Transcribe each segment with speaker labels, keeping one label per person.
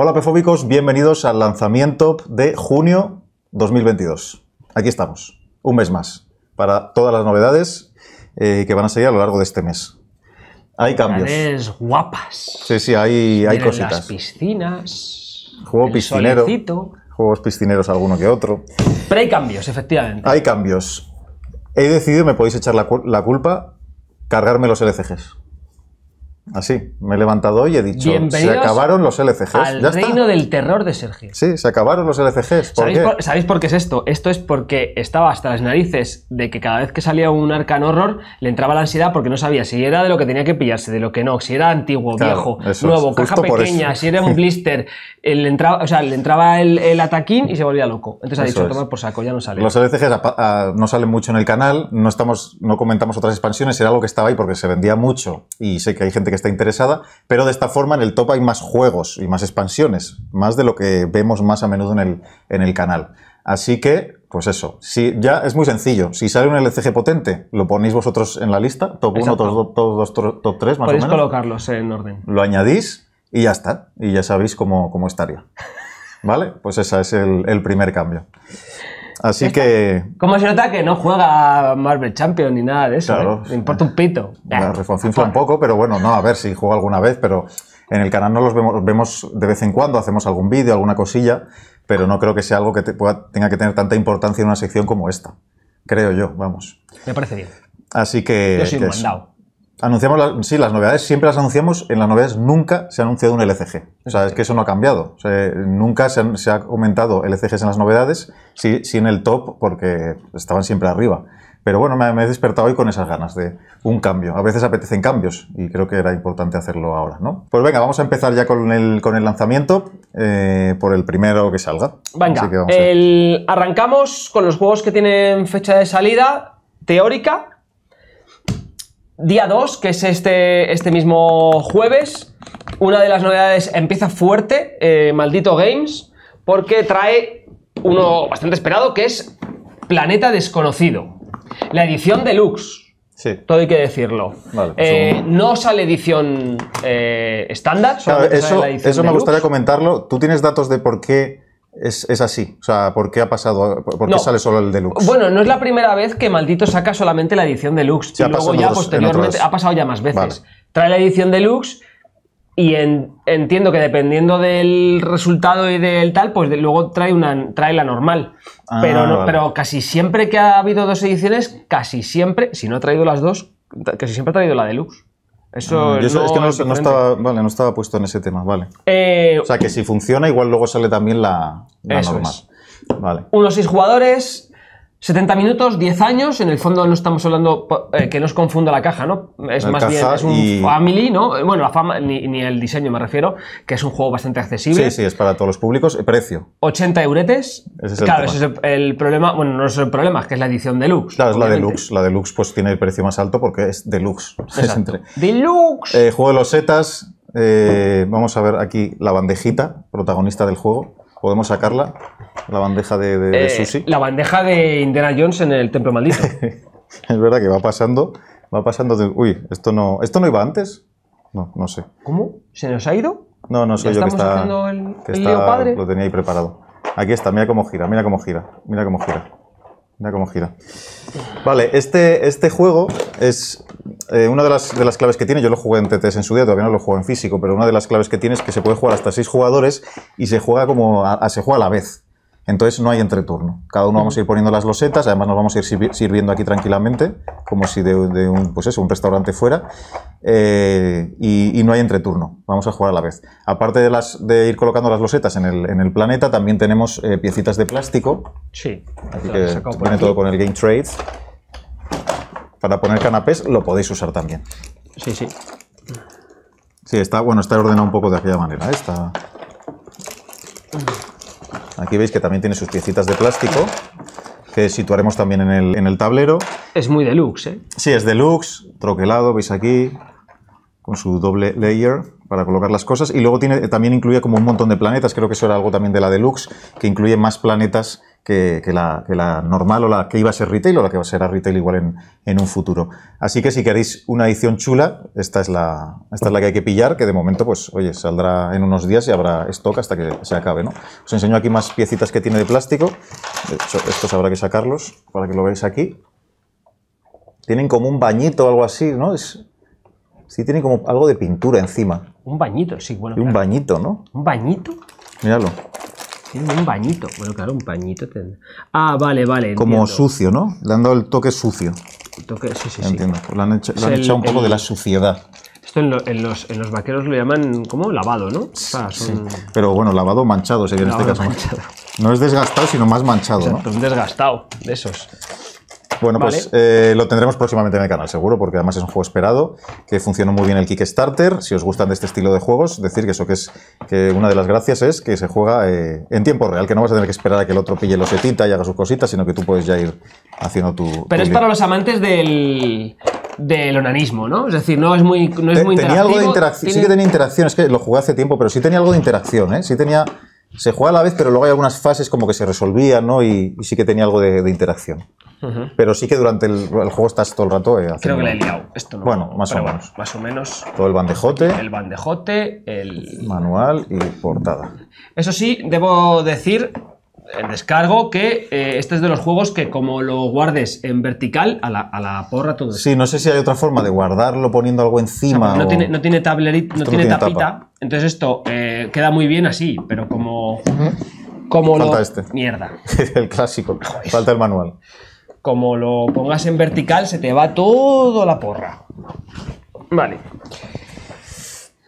Speaker 1: Hola pefóbicos, bienvenidos al lanzamiento de junio 2022. Aquí estamos, un mes más, para todas las novedades eh, que van a salir a lo largo de este mes. Hay cambios.
Speaker 2: guapas.
Speaker 1: Sí, sí, hay, hay cositas. Las
Speaker 2: piscinas.
Speaker 1: Juego Juegos piscineros alguno que otro.
Speaker 2: Pero hay cambios, efectivamente.
Speaker 1: Hay cambios. He decidido, me podéis echar la culpa, cargarme los LCGs. Así, ah, me he levantado hoy y he dicho, se acabaron los LCGs. Al ya reino del terror de Sergio. Sí, se acabaron los LCGs.
Speaker 2: ¿Sabéis, Por, qué es esto? Esto es porque estaba hasta las narices de que cada vez que salía un Arcan Horror le entraba la ansiedad porque no sabía si era de lo que tenía que pillarse, de lo que no, si era antiguo, viejo, nuevo, caja pequeña, si era un blister. le entraba, o sea, le entraba el, ataquín y se volvía loco. Entonces ha dicho, tomar por saco, ya no sale. Los
Speaker 1: LCGs no salen mucho en el canal, no, estamos, no comentamos otras expansiones, era algo que estaba ahí porque se vendía mucho y sé que hay gente que está interesada, pero de esta forma en el top hay más juegos y más expansiones, más de lo que vemos más a menudo en el, en el canal. Así que, pues eso, si, ya es muy sencillo. Si sale un LCG potente, lo ponéis vosotros en la lista, top 1, top 2, top 3, más o menos. colocarlos en orden. Lo añadís y ya está. Y ya sabéis cómo, estaría. ¿Vale? Pues ese es el primer cambio. Así que. Como se nota que no juega Marvel Champions ni nada de eso? ¿eh? importa un pito. La un poco, pero bueno, no, a ver si juega alguna vez, pero en el canal no los vemos, vemos de vez en cuando, hacemos algún vídeo, alguna cosilla, pero no creo que sea algo que tenga que tener tanta importancia en una sección como esta. Creo yo, vamos. Me parece bien. Así que. Yo soy anunciamos las, sí, las novedades siempre las anunciamos, en las novedades nunca se ha anunciado un LCG. O sea, es que eso no ha cambiado. nunca se, han, ha aumentado LCGs en las novedades, sin en el top, porque estaban siempre arriba. Pero bueno, me, he despertado hoy con esas ganas de un cambio. A veces apetecen cambios y creo que era importante hacerlo ahora, ¿no? Pues venga, vamos a empezar ya con el, con el lanzamiento eh, por el primero que salga. Venga,
Speaker 2: arrancamos con los juegos que tienen fecha de salida teórica Día 2, que es este, este mismo jueves, una de las novedades empieza fuerte, eh, Maldito Games, porque trae uno bastante esperado, que es Planeta Desconocido. La edición deluxe. Sí. Todo hay que decirlo. Pues eh, no sale edición eh, estándar. solo sale la edición eso me gustaría
Speaker 1: comentarlo. ¿Tú tienes datos de por qué es, así. O sea, ¿por qué ha pasado? ¿Por sale solo el deluxe? Bueno,
Speaker 2: no es la primera vez que Maldito saca solamente la edición deluxe. y luego ya posteriormente ha pasado ya más veces. Trae la edición deluxe y entiendo que dependiendo del resultado y del tal, pues luego trae, una, trae la normal. Ah, pero, pero casi siempre que ha habido dos ediciones, casi siempre, si no ha traído las dos, casi siempre ha traído la deluxe. Ah, eso es que no,
Speaker 1: estaba, no estaba puesto en ese tema, vale. Eh, o sea que si funciona, igual luego sale también la, normal. Vale. Unos 6 jugadores, 70 minutos, 10 años, en el
Speaker 2: fondo no estamos hablando, eh, que nos confunda la caja, ¿no? Es más bien, es un family, ¿no? Bueno, la fama, ni, el diseño me refiero, que es un juego bastante accesible. Sí, sí,
Speaker 1: es para todos los públicos. Eh, precio.
Speaker 2: 80 euretes. el claro, ese es el, problema, bueno, no es el problema, es que es la edición deluxe. Claro, es la deluxe.
Speaker 1: La deluxe pues tiene el precio más alto porque es deluxe. ¡Deluxe! Eh, juego de los setas, vamos a ver aquí la bandejita, protagonista del juego. ¿Podemos sacarla? La bandeja de, de, eh, sushi.
Speaker 2: La bandeja de Indiana Jones en el templo maldito. es
Speaker 1: verdad que va pasando, va pasando uy, esto no, esto no iba antes. No, no sé. ¿Cómo? ¿Se nos ha ido? No, no soy yo que está,
Speaker 2: lo
Speaker 1: tenía ahí preparado. Aquí está, mira cómo gira, mira cómo gira, mira cómo gira. Mira cómo gira. Vale, este, este juego es eh, una de las, de las, claves que tiene, yo lo jugué en TTS en su día, todavía no lo juego en físico, pero una de las claves que tiene es que se puede jugar hasta seis jugadores y se juega como a, se juega a la vez. Entonces no hay entreturno. Cada uno vamos a ir poniendo las losetas, además nos vamos a ir sirviendo aquí tranquilamente, como si de, un, pues eso, un restaurante fuera, eh, y, no hay entreturno. Vamos a jugar a la vez. Aparte de, las, de ir colocando las losetas en el, en el planeta, también tenemos eh, piecitas de plástico. Sí. Así que viene todo con el Game Trades. Para poner canapés lo podéis usar también. Sí, sí. Sí, está, bueno, está ordenado un poco de aquella manera. ¿eh? Está... Aquí veis que también tiene sus piecitas de plástico, que situaremos también en el, en el tablero. Es muy deluxe, ¿eh? Sí, es deluxe, troquelado, veis aquí, con su doble layer para colocar las cosas. Y luego tiene, también incluye como un montón de planetas, creo que eso era algo también de la deluxe, que incluye más planetas que, la, normal o la que iba a ser retail o la que va a ser a retail igual en, un futuro. Así que si queréis una edición chula, esta es, la, esta es la que hay que pillar, que de momento, pues, oye, saldrá en unos días y habrá stock hasta que se acabe, ¿no? Os enseño aquí más piecitas que tiene de plástico. De hecho, estos habrá que sacarlos para que lo veáis aquí. Tienen como un bañito o algo así, ¿no? Es, sí, tienen como algo de pintura encima.
Speaker 2: Un bañito, sí, bueno. un
Speaker 1: bañito, ¿no? Un bañito. Míralo.
Speaker 2: Tiene un bañito. Bueno, claro, un bañito Ah, vale, vale. Como sucio, ¿no?
Speaker 1: Le han dado el toque sucio.
Speaker 2: El toque, sí, sí, entiendo. sí.
Speaker 1: Pues lo han, echado un poco de la suciedad.
Speaker 2: Esto en, los, en, los, vaqueros lo llaman, como Lavado, ¿no? O sea, sí.
Speaker 1: Pero bueno, lavado manchado sería en este caso. Manchado. No es desgastado, sino más manchado, ¿no? ¿no?
Speaker 2: Un desgastado de esos.
Speaker 1: Bueno, pues eh, lo tendremos próximamente en el canal, seguro, porque además es un juego esperado, que funcionó muy bien el Kickstarter. Si os gustan de este estilo de juegos, decir que eso que es que una de las gracias es que se juega eh, en tiempo real, que no vas a tener que esperar a que el otro pille los setitas y haga sus cositas, sino que tú puedes ya ir haciendo tu. Pero es para los
Speaker 2: amantes del del onanismo, ¿no? Es decir, no es muy, no es muy interactivo. algo de sí que tenía
Speaker 1: interacción, es que lo jugué hace tiempo, pero sí tenía algo de interacción, ¿eh? Sí tenía se juega a la vez, pero luego hay algunas fases como que se resolvían, ¿no? Y, sí que tenía algo de, interacción. Pero sí que durante el, juego estás todo el rato haciendo... Eh, Creo que la he liado. Esto Bueno, más o menos.
Speaker 2: más o menos.
Speaker 1: Todo el bandejote. El
Speaker 2: bandejote, el... Manual y portada. Eso sí, debo decir el descargo, que eh, este es de los juegos que como lo guardes en vertical, a la, a la porra todo Sí, no
Speaker 1: sé si hay otra forma de guardarlo poniendo algo encima. no, Tiene,
Speaker 2: no, tiene, no, tiene, tapita, entonces esto eh, queda muy bien así, pero como... como Falta este. Mierda.
Speaker 1: el clásico. Falta el manual.
Speaker 2: Como lo pongas en vertical, se te va toda la porra. Vale.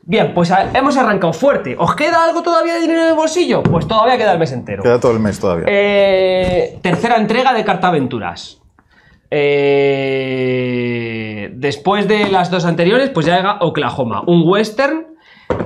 Speaker 2: Bien, pues hemos arrancado fuerte. ¿Os queda algo todavía de dinero en el bolsillo? Pues todavía queda el mes entero.
Speaker 1: Queda todo el mes todavía.
Speaker 2: Eh, tercera entrega de Carta Aventuras eh, después de las dos anteriores, pues ya llega Oklahoma, un western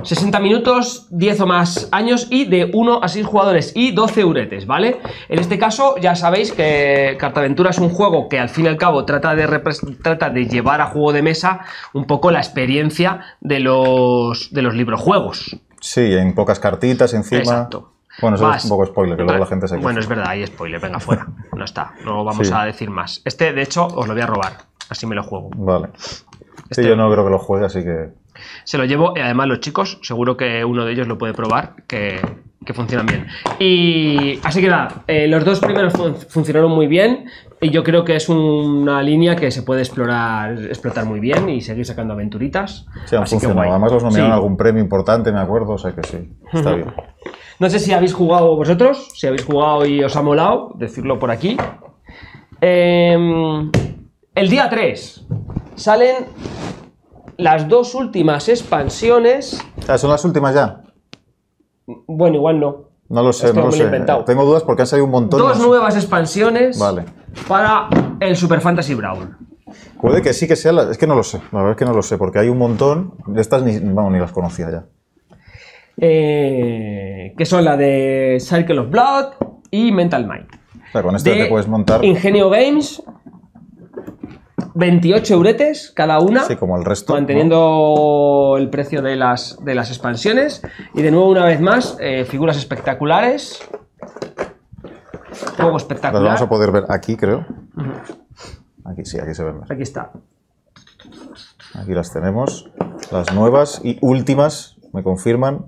Speaker 2: 60 minutos, 10 o más años y de 1 a 6 jugadores y 12 uretes, ¿vale? En este caso ya sabéis que Cartaventura es un juego que al fin y al cabo trata de, de llevar a juego de mesa un poco la experiencia de los, de los librojuegos.
Speaker 1: Sí, en pocas cartitas encima. Exacto. Bueno, eso es un poco spoiler, que luego la gente se Bueno, es
Speaker 2: verdad, hay spoiler, venga fuera. No está, no vamos a decir más. Este, de hecho, os lo
Speaker 1: voy a robar, así me lo juego. Vale. Este... yo no creo que lo juegue, así que
Speaker 2: se lo llevo y además los chicos, seguro que uno de ellos lo puede probar, que, funcionan bien. Y así que nada, eh, los dos primeros funcionaron muy bien y yo creo que es una línea que se puede explorar, explotar muy bien y seguir sacando aventuritas.
Speaker 1: Sí, así funcionado, Además los nominaron algún premio importante, me acuerdo, o sea que sí, está bien.
Speaker 2: No sé si habéis jugado vosotros, si habéis jugado y os ha molado, decirlo por aquí. Em, el día 3 salen las dos últimas expansiones.
Speaker 1: ¿Son las últimas ya?
Speaker 2: Bueno, igual no.
Speaker 1: No lo sé, no lo sé. Inventado. Tengo dudas porque han salido un montón. Dos
Speaker 2: nuevas expansiones vale. para el Super Fantasy Brawl.
Speaker 1: Puede que sí que sea, es que no lo sé, la verdad es que no lo sé, porque hay un montón, estas ni, ni las conocía ya.
Speaker 2: Eh, que son la de Circle of Blood y Mental Mind.
Speaker 1: con estas te puedes montar. Ingenio
Speaker 2: Games, 28 euretes cada una. como el resto. Manteniendo el precio de las, de las expansiones. Y de nuevo, una vez más, eh, figuras espectaculares. Juego espectacular. Las vamos a
Speaker 1: poder ver aquí, creo. Aquí sí, aquí se ven. Aquí está. Aquí las tenemos. Las nuevas y últimas, me confirman,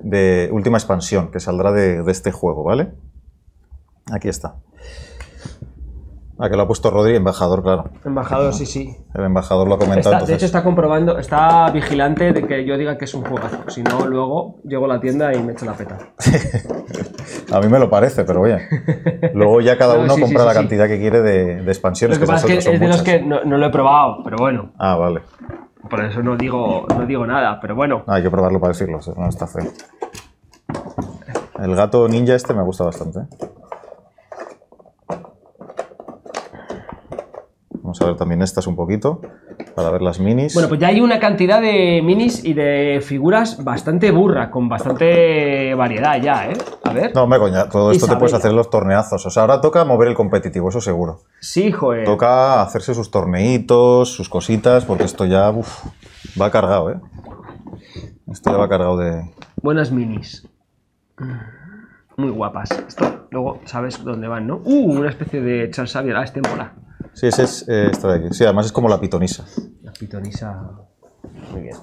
Speaker 1: de última expansión que saldrá de este juego, ¿vale? Aquí está. Ah, que lo ha puesto Rodri, embajador, claro.
Speaker 2: Embajador, sí, sí.
Speaker 1: El embajador lo ha comentado. De hecho,
Speaker 2: está comprobando, está vigilante de que yo diga que es un juego. Si no, luego llego a la tienda y me echo la peta.
Speaker 1: a mí me lo parece, pero oye. Luego ya cada uno compra la cantidad que quiere de, expansiones. que, pasa es es de los que
Speaker 2: no, lo he probado, pero bueno. Ah, vale. Por eso no digo, no digo nada, pero bueno.
Speaker 1: Ah, hay que probarlo para decirlo, no está feo. El gato ninja este me gusta bastante. ¿eh? Vamos a ver también estas un poquito para ver las minis. Bueno, pues ya
Speaker 2: hay una cantidad de minis y de figuras bastante burra, con bastante variedad ya, ¿eh?
Speaker 1: A ver. No, me coña, todo esto te puedes hacer los torneazos. O sea, ahora toca mover el competitivo, eso seguro. Sí, joder. Toca hacerse sus torneitos, sus cositas, porque esto ya va cargado, ¿eh? Esto ya va cargado de. Buenas minis.
Speaker 2: Muy guapas. Esto luego sabes dónde van, ¿no? Uh, una especie de Charles Xavier. Ah, es temporada.
Speaker 1: Sí, es eh, esta de aquí. Sí, además es como la pitonisa. La pitonisa. Muy bien.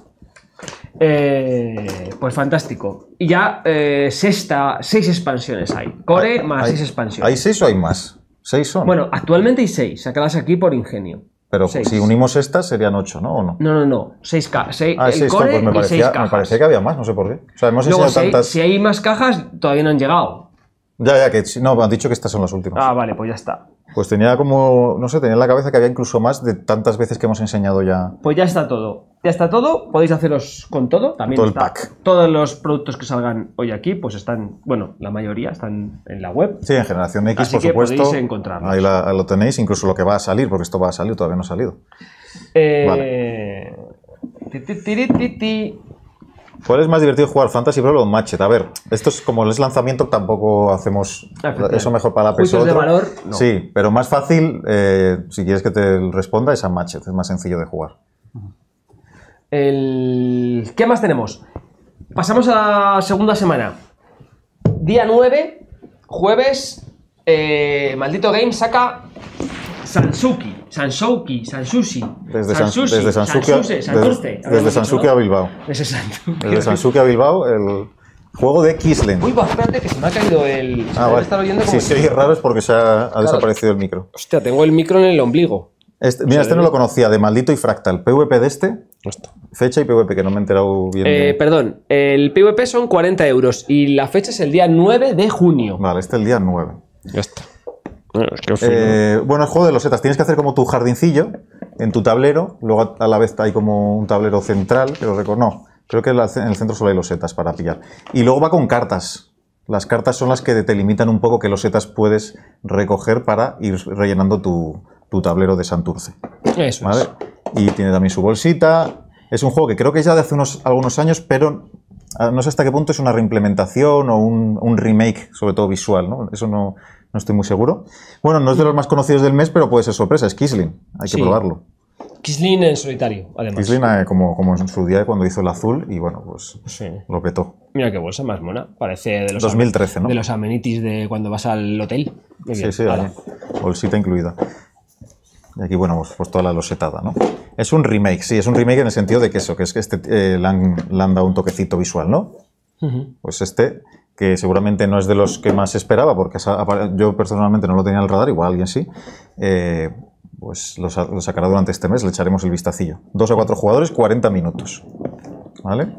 Speaker 2: Eh, pues fantástico. Y ya eh, sexta, seis expansiones hay.
Speaker 1: Core más seis expansiones. ¿Hay seis o hay más? Seis son. Bueno, actualmente hay seis, sacadas aquí por ingenio. Pero si unimos estas serían ocho, ¿no? ¿O no? No, no, no. Seis, ca seis, ah, el seis core pues me, parecía, seis que había más, no sé por qué. O sea, hemos hecho si, hay, tantas... si hay más cajas, todavía no han llegado. Ya, ya, que no, han dicho que estas son las últimas. Ah, vale, pues ya está. Pues tenía como, no sé, tenía en la cabeza que había incluso más de tantas veces que hemos enseñado ya.
Speaker 2: Pues ya está todo. Ya está todo. Podéis haceros con todo. todo el pack. Todos los productos que salgan hoy aquí, pues están, bueno, la mayoría están en la web.
Speaker 1: Sí, en Generación X, Así por que Podéis encontrarlos. Ahí lo tenéis, incluso lo que va a salir, porque esto va a salir, todavía no ha salido.
Speaker 2: Eh... Vale.
Speaker 1: ¿Cuál es más divertido jugar Fantasy Brawl o Matchet? A ver, esto es como el lanzamiento, tampoco hacemos eso mejor para la persona. de valor? Sí, pero más fácil, eh, si quieres que te responda, es a Matchet, es más sencillo de jugar.
Speaker 2: ¿Qué más tenemos? Pasamos a la segunda semana. Día 9, jueves, eh, Maldito Game saca Sansuki. Sansouki, Sansushi,
Speaker 1: Desde, desde Sansuki, Sansuse, desde, Sansuki a Bilbao. Desde Sansuki. a Bilbao, el juego de Kislen. Uy, va,
Speaker 2: espérate, que se me ha caído el.
Speaker 1: Se ah, oyendo como si se oye raro es porque se ha, desaparecido el micro. Hostia, tengo el micro en el ombligo. Este, mira, este no lo conocía, de maldito y fractal. PvP de este. Fecha y PvP, que no me he enterado bien. Eh,
Speaker 2: perdón, el PvP son 40 euros y la fecha es el día 9 de junio. Vale, este
Speaker 1: es el día 9. Ya está bueno, el juego de los setas. Tienes que hacer como tu jardincillo en tu tablero. Luego a la vez hay como un tablero central, que lo No, creo que en el centro solo hay los setas para pillar. Y luego va con cartas. Las cartas son las que te limitan un poco que los setas puedes recoger para ir rellenando tu, tablero de Santurce. Eso es. Y tiene también su bolsita. Es un juego que creo que es ya de hace unos, algunos años, pero ah, no sé hasta qué punto es una reimplementación o un, remake, sobre todo visual. ¿no? Eso no, no estoy muy seguro. Bueno, no es de los más conocidos del mes, pero puede ser sorpresa, es Kisling, hay que probarlo.
Speaker 2: Kisling en solitario, además. Kisling
Speaker 1: eh, como, en su día cuando hizo el azul y bueno, pues lo petó.
Speaker 2: Mira qué bolsa más mona, parece de los, 2013, de los amenities de cuando vas al hotel. sí, sí,
Speaker 1: bolsita incluida. Y aquí, bueno, pues, pues, toda la losetada, ¿no? Es un remake, sí, es un remake en el sentido de que eso, que es que este, eh, le, han, dado un toquecito visual, ¿no? Pues este que seguramente no es de los que más esperaba, porque yo personalmente no lo tenía en el radar, igual alguien sí, eh, pues lo, sacará durante este mes, le echaremos el vistacillo. Dos o cuatro jugadores, 40 minutos. ¿Vale?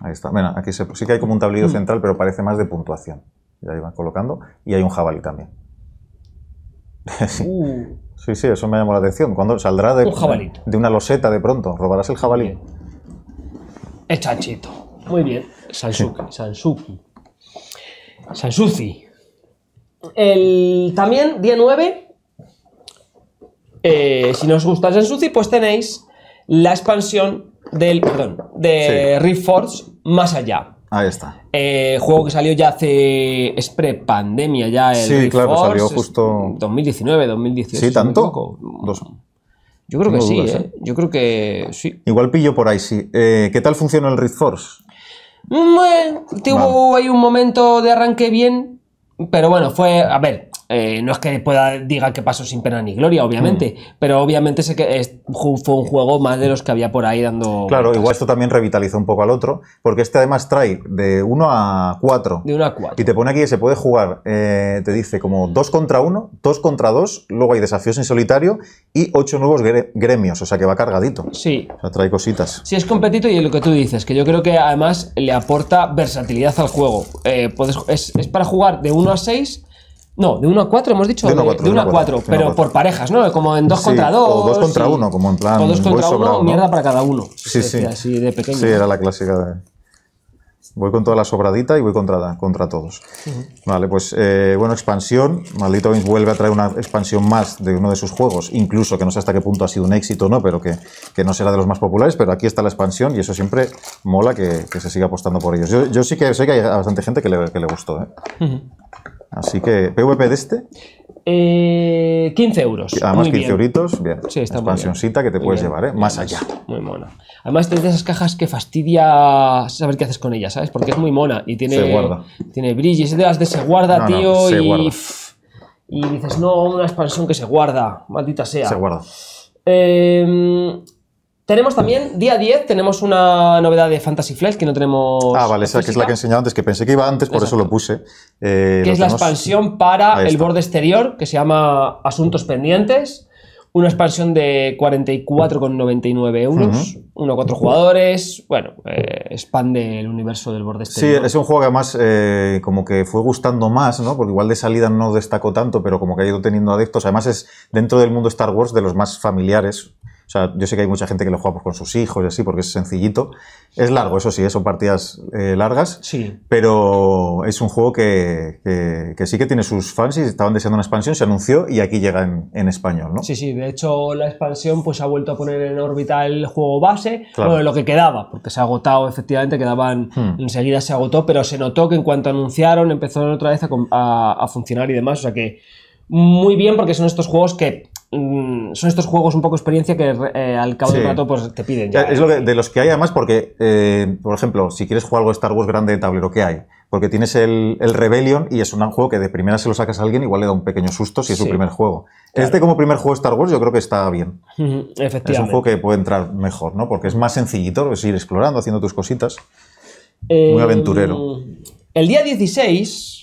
Speaker 1: Ahí está. Bueno, aquí sí que hay como un tablero mm. central, pero parece más de puntuación. Ya van colocando. Y hay un jabalí también. Uh. sí. sí, eso me llamó la atención. cuando saldrá de, de una loseta de pronto? ¿Robarás el jabalí?
Speaker 2: el muy bien, Sansuki. Sansuki. El, también, día 9, eh, si no os gusta el Sansuki, pues tenéis la expansión del, perdón, de sí. más allá. Ahí está. Eh, juego que salió ya hace. Es pre-pandemia ya. El sí, claro, salió justo. 2019, 2018. Sí, tanto.
Speaker 1: Yo creo que sí, ¿eh? Yo creo que sí. Igual pillo por ahí, sí. ¿Qué tal funciona el Rift
Speaker 2: Mm, bueno, tuvo ahí un momento de arranque bien, pero bueno, fue, a ver, eh, no es que pueda diga que pasó sin pena ni gloria, obviamente, mm. pero obviamente sé que fue un juego más de los que había por ahí dando. Claro,
Speaker 1: igual esto también revitaliza un poco al otro, porque este además trae de 1 a 4. De 1 a 4. Y te pone aquí que se puede jugar, eh, te dice como 2 contra 1, 2 contra 2, luego hay desafíos en solitario y 8 nuevos gremios, o sea que va cargadito. Sí. O sea, trae cositas.
Speaker 2: Sí, es competito y es lo que tú dices, que yo creo que además le aporta versatilidad al juego. Eh, es, es para jugar de 1 a 6 no, de 1 a 4 hemos dicho. De 1 a 4. pero por parejas, ¿no? Como en 2 contra 2. O 2 contra 1, como en plan. O 2 contra 1, mierda para cada uno. Sí, sí. Así de pequeño. Sí, era
Speaker 1: la clásica de. Voy con toda la sobradita y voy contra, contra todos. Vale, pues eh, bueno, expansión. Maldito Games vuelve a traer una expansión más de uno de sus juegos, incluso que no sé hasta qué punto ha sido un éxito, ¿no? Pero que, que no será de los más populares, pero aquí está la expansión y eso siempre mola que, se siga apostando por ellos. Yo, yo, sí que sé que hay bastante gente que le, que le gustó, ¿eh? Así que, ¿PVP de este?
Speaker 2: 15 eh, euros. Además, ah, 15
Speaker 1: euritos, bien. Sí, está muy bien. que te puedes llevar, ¿eh? Más allá. Muy mona.
Speaker 2: Además, es de esas cajas que fastidia saber qué haces con ellas, ¿sabes? Porque es muy mona y tiene. Se guarda. Tiene brillis, es de las de se guarda, tío, y. Y dices, no, una expansión que se guarda, maldita sea. Se guarda. Eh, tenemos también, día 10, tenemos una novedad de Fantasy Flight que no tenemos. Ah, vale, esa que es la que he
Speaker 1: enseñado antes, que pensé que iba antes, por eso lo puse. Eh, que es la expansión
Speaker 2: para el borde exterior, que se llama Asuntos Pendientes. Una expansión de 44,99 euros, 1 uno jugadores. Bueno, eh, expande el universo del borde exterior. Sí, es
Speaker 1: un juego que además eh, como que fue gustando más, ¿no? Porque igual de salida no destacó tanto, pero como que ha ido teniendo adeptos. Además es dentro del mundo Star Wars de los más familiares. O sea, yo sé que hay mucha gente que lo juega pues, con sus hijos y así, porque es sencillito. Es largo, eso sí, ¿eh? son partidas eh, largas. Sí. Pero es un juego que, que, sí que tiene sus fans y estaban deseando una expansión, se anunció y aquí llega en, en, español, ¿no? Sí, sí.
Speaker 2: De hecho, la expansión pues ha vuelto a poner en órbita el juego base, lo que quedaba, porque se ha agotado, efectivamente, quedaban, hmm. enseguida se agotó, pero se notó que en cuanto anunciaron empezaron otra vez a, a funcionar y demás. O sea que muy bien porque son estos juegos que Mm, son estos juegos un poco experiencia que eh, al cabo de un rato pues, te piden ya. Es lo
Speaker 1: de los que hay además porque, eh, por ejemplo, si quieres jugar algo de Star Wars grande de tablero, ¿qué hay? Porque tienes el, Rebellion y es un juego que de primera se lo sacas a alguien, igual le da un pequeño susto si es tu su primer juego. Este como primer juego de Star Wars yo creo que está bien. Es un juego que puede entrar mejor, ¿no? Porque es más sencillito, es ir explorando, haciendo tus cositas. Muy em, aventurero.
Speaker 2: El día 16...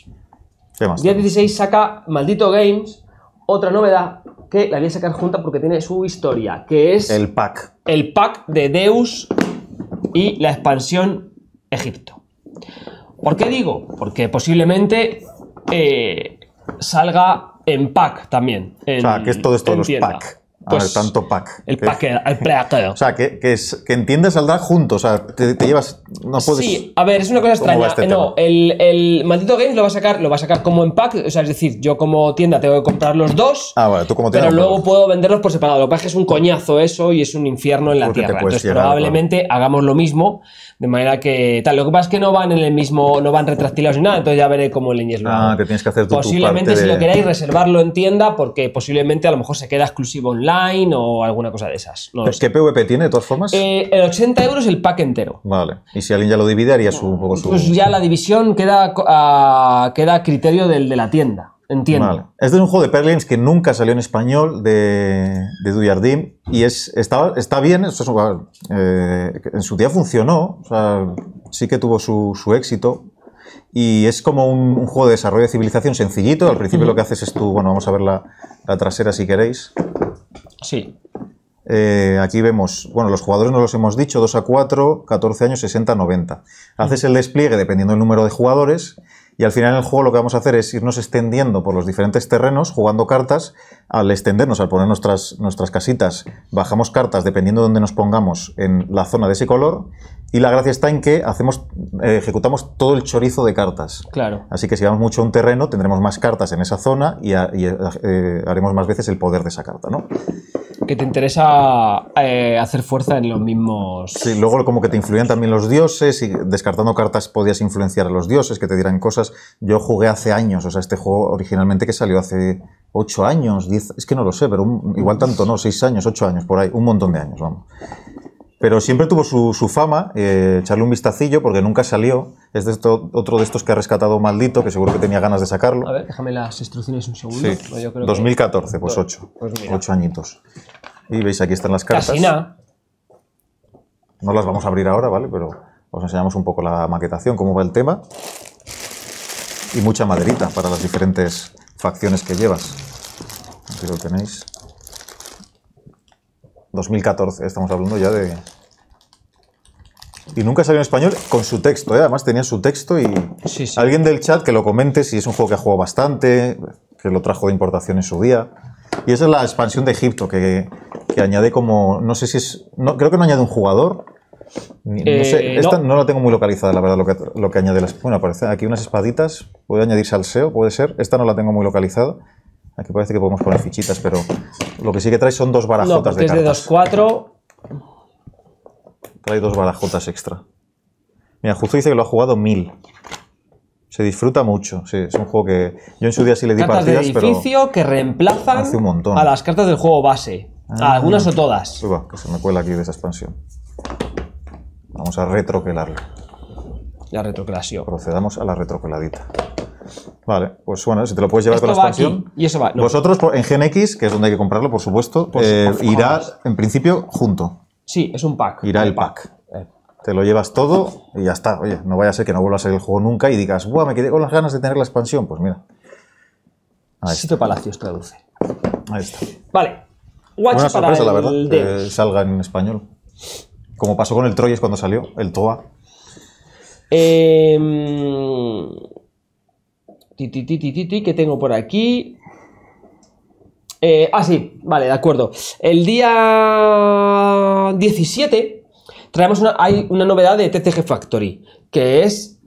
Speaker 2: ¿Qué El día 16 saca Maldito Games otra novedad que la voy a sacar junta porque tiene su historia, que es... El pack. El pack de Deus y la expansión Egipto. ¿Por qué digo? Porque posiblemente
Speaker 1: eh, salga en pack también. En, o que es todo esto de los pack. Pues, tanto pack. El pack, el pack. O sea, que, que, entiendes al drag juntos O sea, te, llevas. No puedes. Sí, a
Speaker 2: ver, es una cosa extraña. Este no, el, maldito games lo va a sacar, lo va a sacar como en pack. O sea, es decir, yo como tienda tengo que comprar los dos.
Speaker 1: Ah, bueno, tú como tienda. Pero luego
Speaker 2: puedo venderlos por separado. Lo que pasa es que es un coñazo eso y es un infierno en la tierra. Entonces, probablemente hagamos lo mismo. De manera que tal, lo que pasa es que no van en el mismo, no van retractilados ni nada, entonces ya veré cómo leñes Ah, que
Speaker 1: tienes que hacer tú Posiblemente si lo queréis
Speaker 2: reservarlo en tienda porque posiblemente a lo mejor se queda exclusivo online o alguna cosa de esas.
Speaker 1: ¿Qué PVP tiene de todas formas?
Speaker 2: Eh, el 80 euros el pack entero.
Speaker 1: Vale. Y si alguien ya lo divide, haría su, un poco su.
Speaker 2: Pues ya la división queda ah, a, queda criterio del, de la tienda. Entiendo. Vale.
Speaker 1: Este es un juego de Perlins que nunca salió en español de, de Duyardim y es, está, está bien. Eh, en su día funcionó, o sea, sí que tuvo su, su éxito, y es como un, un, juego de desarrollo de civilización sencillito. Al principio lo que haces es tú, bueno, vamos a ver la, la trasera si queréis. Sí. Eh, aquí vemos, bueno, los jugadores nos los hemos dicho, 2 a 4, 14 años, 60 90. Haces el despliegue dependiendo del número de jugadores y al final en el juego lo que vamos a hacer es irnos extendiendo por los diferentes terrenos, jugando cartas. Al extendernos, al poner nuestras, nuestras casitas, bajamos cartas dependiendo de dónde nos pongamos en la zona de ese color. Y la gracia está en que hacemos, ejecutamos todo el chorizo de cartas. Claro. Así que si vamos mucho a un terreno, tendremos más cartas en esa zona y, eh, eh, haremos más veces el poder de esa carta, ¿no?
Speaker 2: que te interesa eh, hacer fuerza en los mismos.
Speaker 1: Sí, luego como que te influyen también los dioses y descartando cartas podías influenciar a los dioses que te dieran cosas yo jugué hace años, o sea, este juego originalmente que salió hace 8 años, 10, es que no lo sé, pero igual tanto no, 6 años, 8 años, por ahí, un montón de años, vamos. Pero siempre tuvo su, fama, eh, echarle un vistacillo porque nunca salió. Es de otro de estos que ha rescatado maldito, que seguro que tenía ganas de sacarlo. A
Speaker 2: ver, déjame las instrucciones un segundo. Sí. Pues yo creo 2014, pues 8. 8 pues
Speaker 1: añitos. Y veis, aquí están las cartas. Casina. No las vamos a abrir ahora, ¿vale? Pero os enseñamos un poco la maquetación, cómo va el tema y mucha maderita para las diferentes facciones que llevas. Aquí lo tenéis. 2014, estamos hablando ya de... Y nunca salió en español con su texto, ¿eh? además tenía su texto y alguien del chat que lo comente si es un juego que ha jugado bastante, que lo trajo de importación en su día. Y esa es la expansión de Egipto que, añade como, no sé si es, no, creo que no añade un jugador, no eh, esta no. la tengo muy localizada, la verdad, lo que, lo que añade las... Bueno, aparece aquí unas espaditas, puede al seo puede ser. Esta no la tengo muy localizada. Aquí parece que podemos poner fichitas, pero lo que sí que trae son dos barajotas de pues
Speaker 2: cartas. de 2-4...
Speaker 1: Trae dos barajotas extra. Mira, justo dice que lo ha jugado mil. Se disfruta mucho, sí, es un juego que yo en su día sí le di cartas partidas, de edificio
Speaker 2: que reemplazan a las cartas del juego base.
Speaker 1: algunas ah. o todas. se me cuela aquí de esa expansión. Vamos a retroquelarlo. La retroquelación. Procedamos a la retroqueladita. Vale, pues bueno, si te lo puedes llevar con la expansión. Y eso va. Vosotros en GenX, que es donde hay que comprarlo, por supuesto, irás eh, irá en principio junto. Sí, es un pack. Irá el pack. Te lo llevas todo y ya está. Oye, no vaya a ser que no vuelva a salir el juego nunca y digas, ¡buah! Me quedé con las ganas de tener la expansión. Pues mira. Ahí Sito Palacios traduce. Ahí está. Vale.
Speaker 2: Watch Una sorpresa, la verdad, que
Speaker 1: salga en español. Como pasó con el Troyes cuando salió, el Toa.
Speaker 2: Eh, em, ¿Qué tengo por aquí? Eh, ah, sí, vale, de acuerdo. El día 17 traemos una, hay una novedad de TCG Factory, que es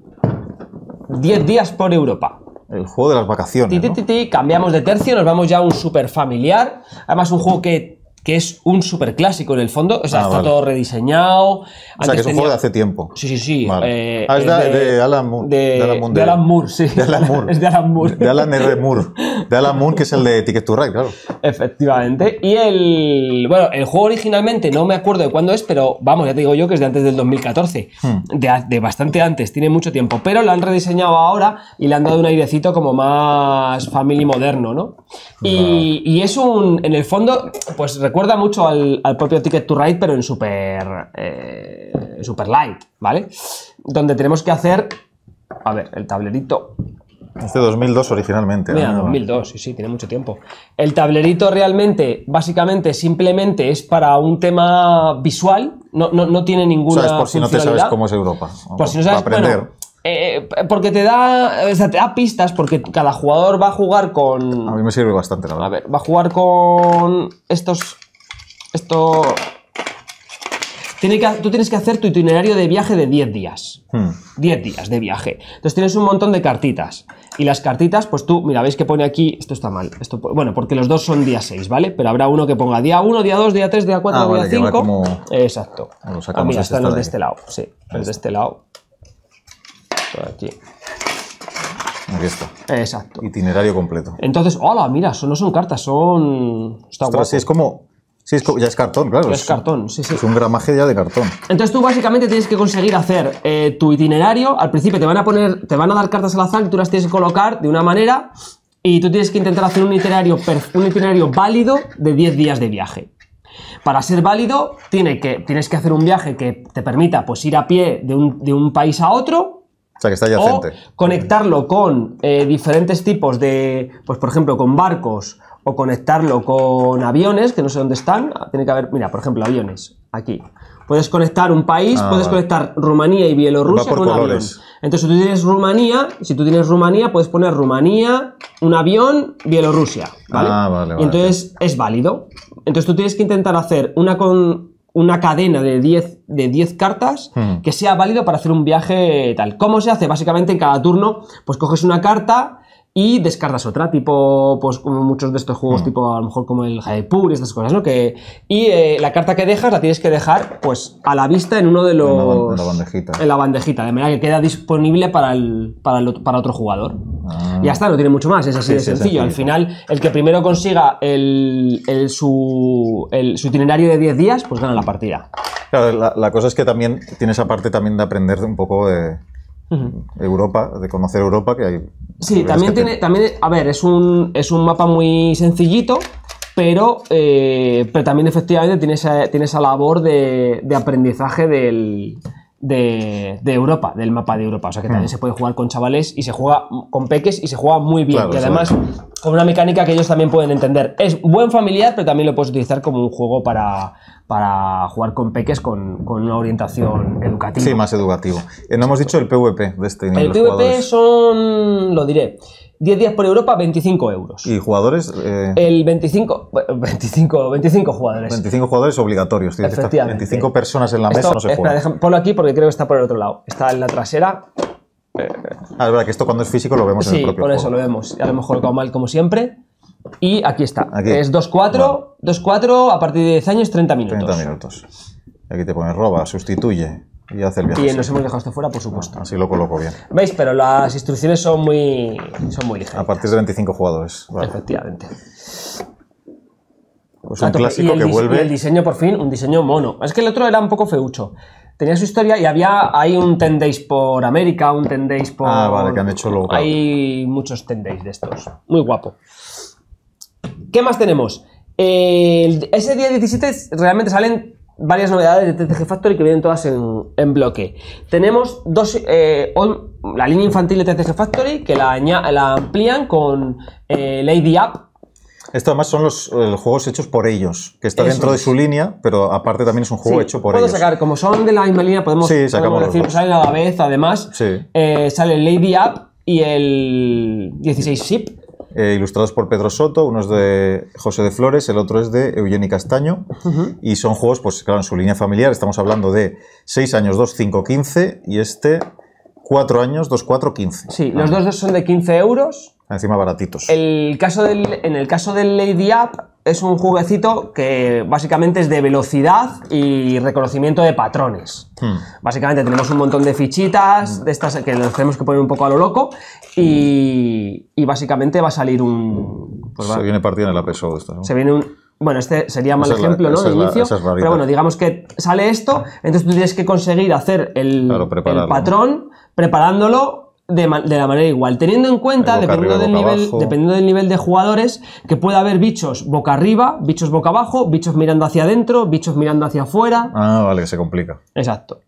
Speaker 2: 10 días por Europa. El juego de las vacaciones. ¿no? Cambiamos de tercio, nos vamos ya a un super familiar. Además, un juego que que es un clásico en el fondo. O sea, ah, está todo rediseñado. O sea, que es un juego de hace
Speaker 1: tiempo. Sí, sí, sí. Eh, ah, es, de, Alan Moore. De, Alan Moore sí. es de Alan Moore. De Alan R. Moore. De Alan Moore, que es el de Ticket to Ride, claro. Efectivamente. Y
Speaker 2: el. Bueno, el juego originalmente no me acuerdo de cuándo es, pero vamos, ya te digo yo que es de antes del 2014. Hmm. De, bastante antes, tiene mucho tiempo. Pero lo han rediseñado ahora y le han dado un airecito como más family moderno, ¿no? Y, y es un. En el fondo, pues recuerdo recuerda mucho al, propio Ticket to Ride, pero en super, eh, super light, ¿vale? Donde tenemos que hacer, a ver, el tablerito. Es de 2002
Speaker 1: originalmente. ¿no? 2002,
Speaker 2: sí, sí, tiene mucho tiempo. El tablerito realmente, básicamente, simplemente es para un tema visual, no, no, no tiene ninguna. ¿Sabes? Por si no te sabes cómo es
Speaker 1: Europa. Para aprender.
Speaker 2: Eh, porque te da, o te da pistas, porque cada jugador va a jugar con. A mí me sirve bastante, la verdad. A ver, va a jugar con estos esto. tú tienes que hacer tu itinerario de viaje de 10 días. 10 hmm. días de viaje. Entonces tienes un montón de cartitas. Y las cartitas, pues tú, mira, veis que pone aquí, esto está mal. bueno, porque los dos son día 6, ¿vale? Pero habrá uno que ponga día 1, día 2, día 3, día 4, ah, día vale, 5. Como... Exacto. Ah, ah mira, este están los de este lado. Sí, los de este, este lado.
Speaker 1: Por aquí. Aquí está. Exacto. Itinerario completo.
Speaker 2: Entonces, hola, mira, no son cartas, son. Está guapo. Sí, es
Speaker 1: como Sí, ya es cartón, claro. Es, cartón, sí, sí. Es un gramaje ya de cartón.
Speaker 2: Entonces tú básicamente tienes que conseguir hacer eh, tu itinerario. Al principio te van a poner, te van a dar cartas al azar tú las tienes que colocar de una manera y tú tienes que intentar hacer un itinerario, un itinerario válido de 10 días de viaje. Para ser válido, tiene que, tienes que hacer un viaje que te permita pues, ir a pie de un, país a otro. O sea, que está o conectarlo con eh, diferentes tipos de, pues por ejemplo, con barcos o conectarlo con aviones, que no sé dónde están. Tiene que haber, mira, por ejemplo, aviones, aquí. Puedes conectar un país, ah, puedes conectar Rumanía y Bielorrusia con aviones Entonces, si tú tienes Rumanía, si tú tienes Rumanía, puedes poner Rumanía, un avión, Bielorrusia, ¿vale? Ah, entonces es válido. Entonces tú tienes que intentar hacer una con una cadena de 10 de 10 cartas hmm. que sea válido para hacer un viaje tal. ¿Cómo se hace? Básicamente en cada turno, pues coges una carta y descartas otra, tipo, pues como muchos de estos juegos, mm. tipo a lo mejor como el Jaipur y estas cosas, ¿no? Que, y eh, la carta que dejas la tienes que dejar, pues, a la vista en uno de los. En la bandejita. de manera que queda disponible para, el, para, otro jugador. Y ah. ya está, no tiene mucho más, es así de sencillo. Al final, el que primero consiga el, su,
Speaker 1: itinerario de 10 días, pues gana la partida. la, la, cosa es que también tiene esa parte también de aprender un poco de Europa, de conocer Europa, que hay... Sí, también tiene, también,
Speaker 2: a ver, es un, es un mapa muy sencillito, pero, eh, pero también efectivamente tiene esa, labor de, aprendizaje del, de, Europa, del mapa de Europa. O sea que también mm. se puede jugar con chavales y se juega con peques y se juega muy bien. y además con una mecánica que ellos también pueden entender. Es buen familiar, pero también lo puedes utilizar como un juego para, para jugar con peques con, una orientación educativa. Sí, más
Speaker 1: educativo. Eh, no hemos dicho el PvP de este. El PvP
Speaker 2: son, lo diré, 10 días por Europa, 25 euros.
Speaker 1: ¿Y jugadores? Eh?
Speaker 2: El 25, 25, 25 jugadores. 25
Speaker 1: jugadores obligatorios. 25 personas en la mesa no se espera,
Speaker 2: ponlo aquí porque creo que está por el otro lado. Está en la trasera.
Speaker 1: Ah, es verdad que esto cuando es físico lo vemos en el propio Sí, por eso
Speaker 2: lo vemos. A lo mejor como mal como siempre.
Speaker 1: Y aquí está. Aquí. Es
Speaker 2: 2-4, a partir de 10 años 30 minutos. 30
Speaker 1: minutos. Aquí te pones roba, sustituye y hace el viaje. Y nos hemos dejado
Speaker 2: esto fuera, por ah, supuesto. Así lo coloco bien. ¿Veis? Pero las instrucciones son muy, son muy
Speaker 1: ligeras. A partir de 25 jugadores. Efectivamente. Pues un ah, clásico que vuelve. Y el
Speaker 2: diseño, por fin, un diseño mono. Es que el otro era un poco feucho. Tenía su historia y había. Hay un tendéis por América, un tendéis ah, por. Ah, vale, que han hecho loco Hay muchos tendéis de estos. Muy guapo. ¿Qué más tenemos? ese día 17 realmente salen varias novedades de TCG Factory que vienen todas en, bloque. Tenemos dos, eh, la línea infantil de TCG Factory que la, amplían con eh, Lady Up.
Speaker 1: Esto además son eh, los, juegos hechos por ellos, que está dentro de su línea, pero aparte también es un juego hecho por ellos. puedo
Speaker 2: sacar, como son de la misma línea, podemos, decir podemos salen a la vez, además, sale Lady Up
Speaker 1: y el 16 Ship. Eh, ilustrados por Pedro Soto, uno es de José de Flores, el otro es de Eugenio Castaño, y son juegos, pues claro, en su línea familiar, estamos hablando de 6 años, 2, 5, 15, y este 4 años, 2, 4, 15. Sí, los ah. dos son de 15 euros. Encima baratitos. en
Speaker 2: el caso del Lady App, es un jueguecito que básicamente es de velocidad y reconocimiento de patrones. Hmm. Básicamente tenemos un montón de fichitas, hmm. de estas que nos tenemos que poner un poco a lo loco, y, y básicamente va a salir un... Pues se
Speaker 1: viene partida en la PSO Se
Speaker 2: viene un... Bueno, este sería mal ejemplo, ¿no? pero bueno, digamos que sale esto, ah. entonces tú tienes que conseguir hacer el, el patrón preparándolo de, la manera igual, teniendo en cuenta, dependiendo, del nivel, dependiendo del nivel de jugadores, que puede haber bichos boca arriba, bichos boca abajo, bichos mirando hacia adentro, bichos mirando hacia afuera.
Speaker 1: Ah, vale, que se complica.
Speaker 2: Exacto.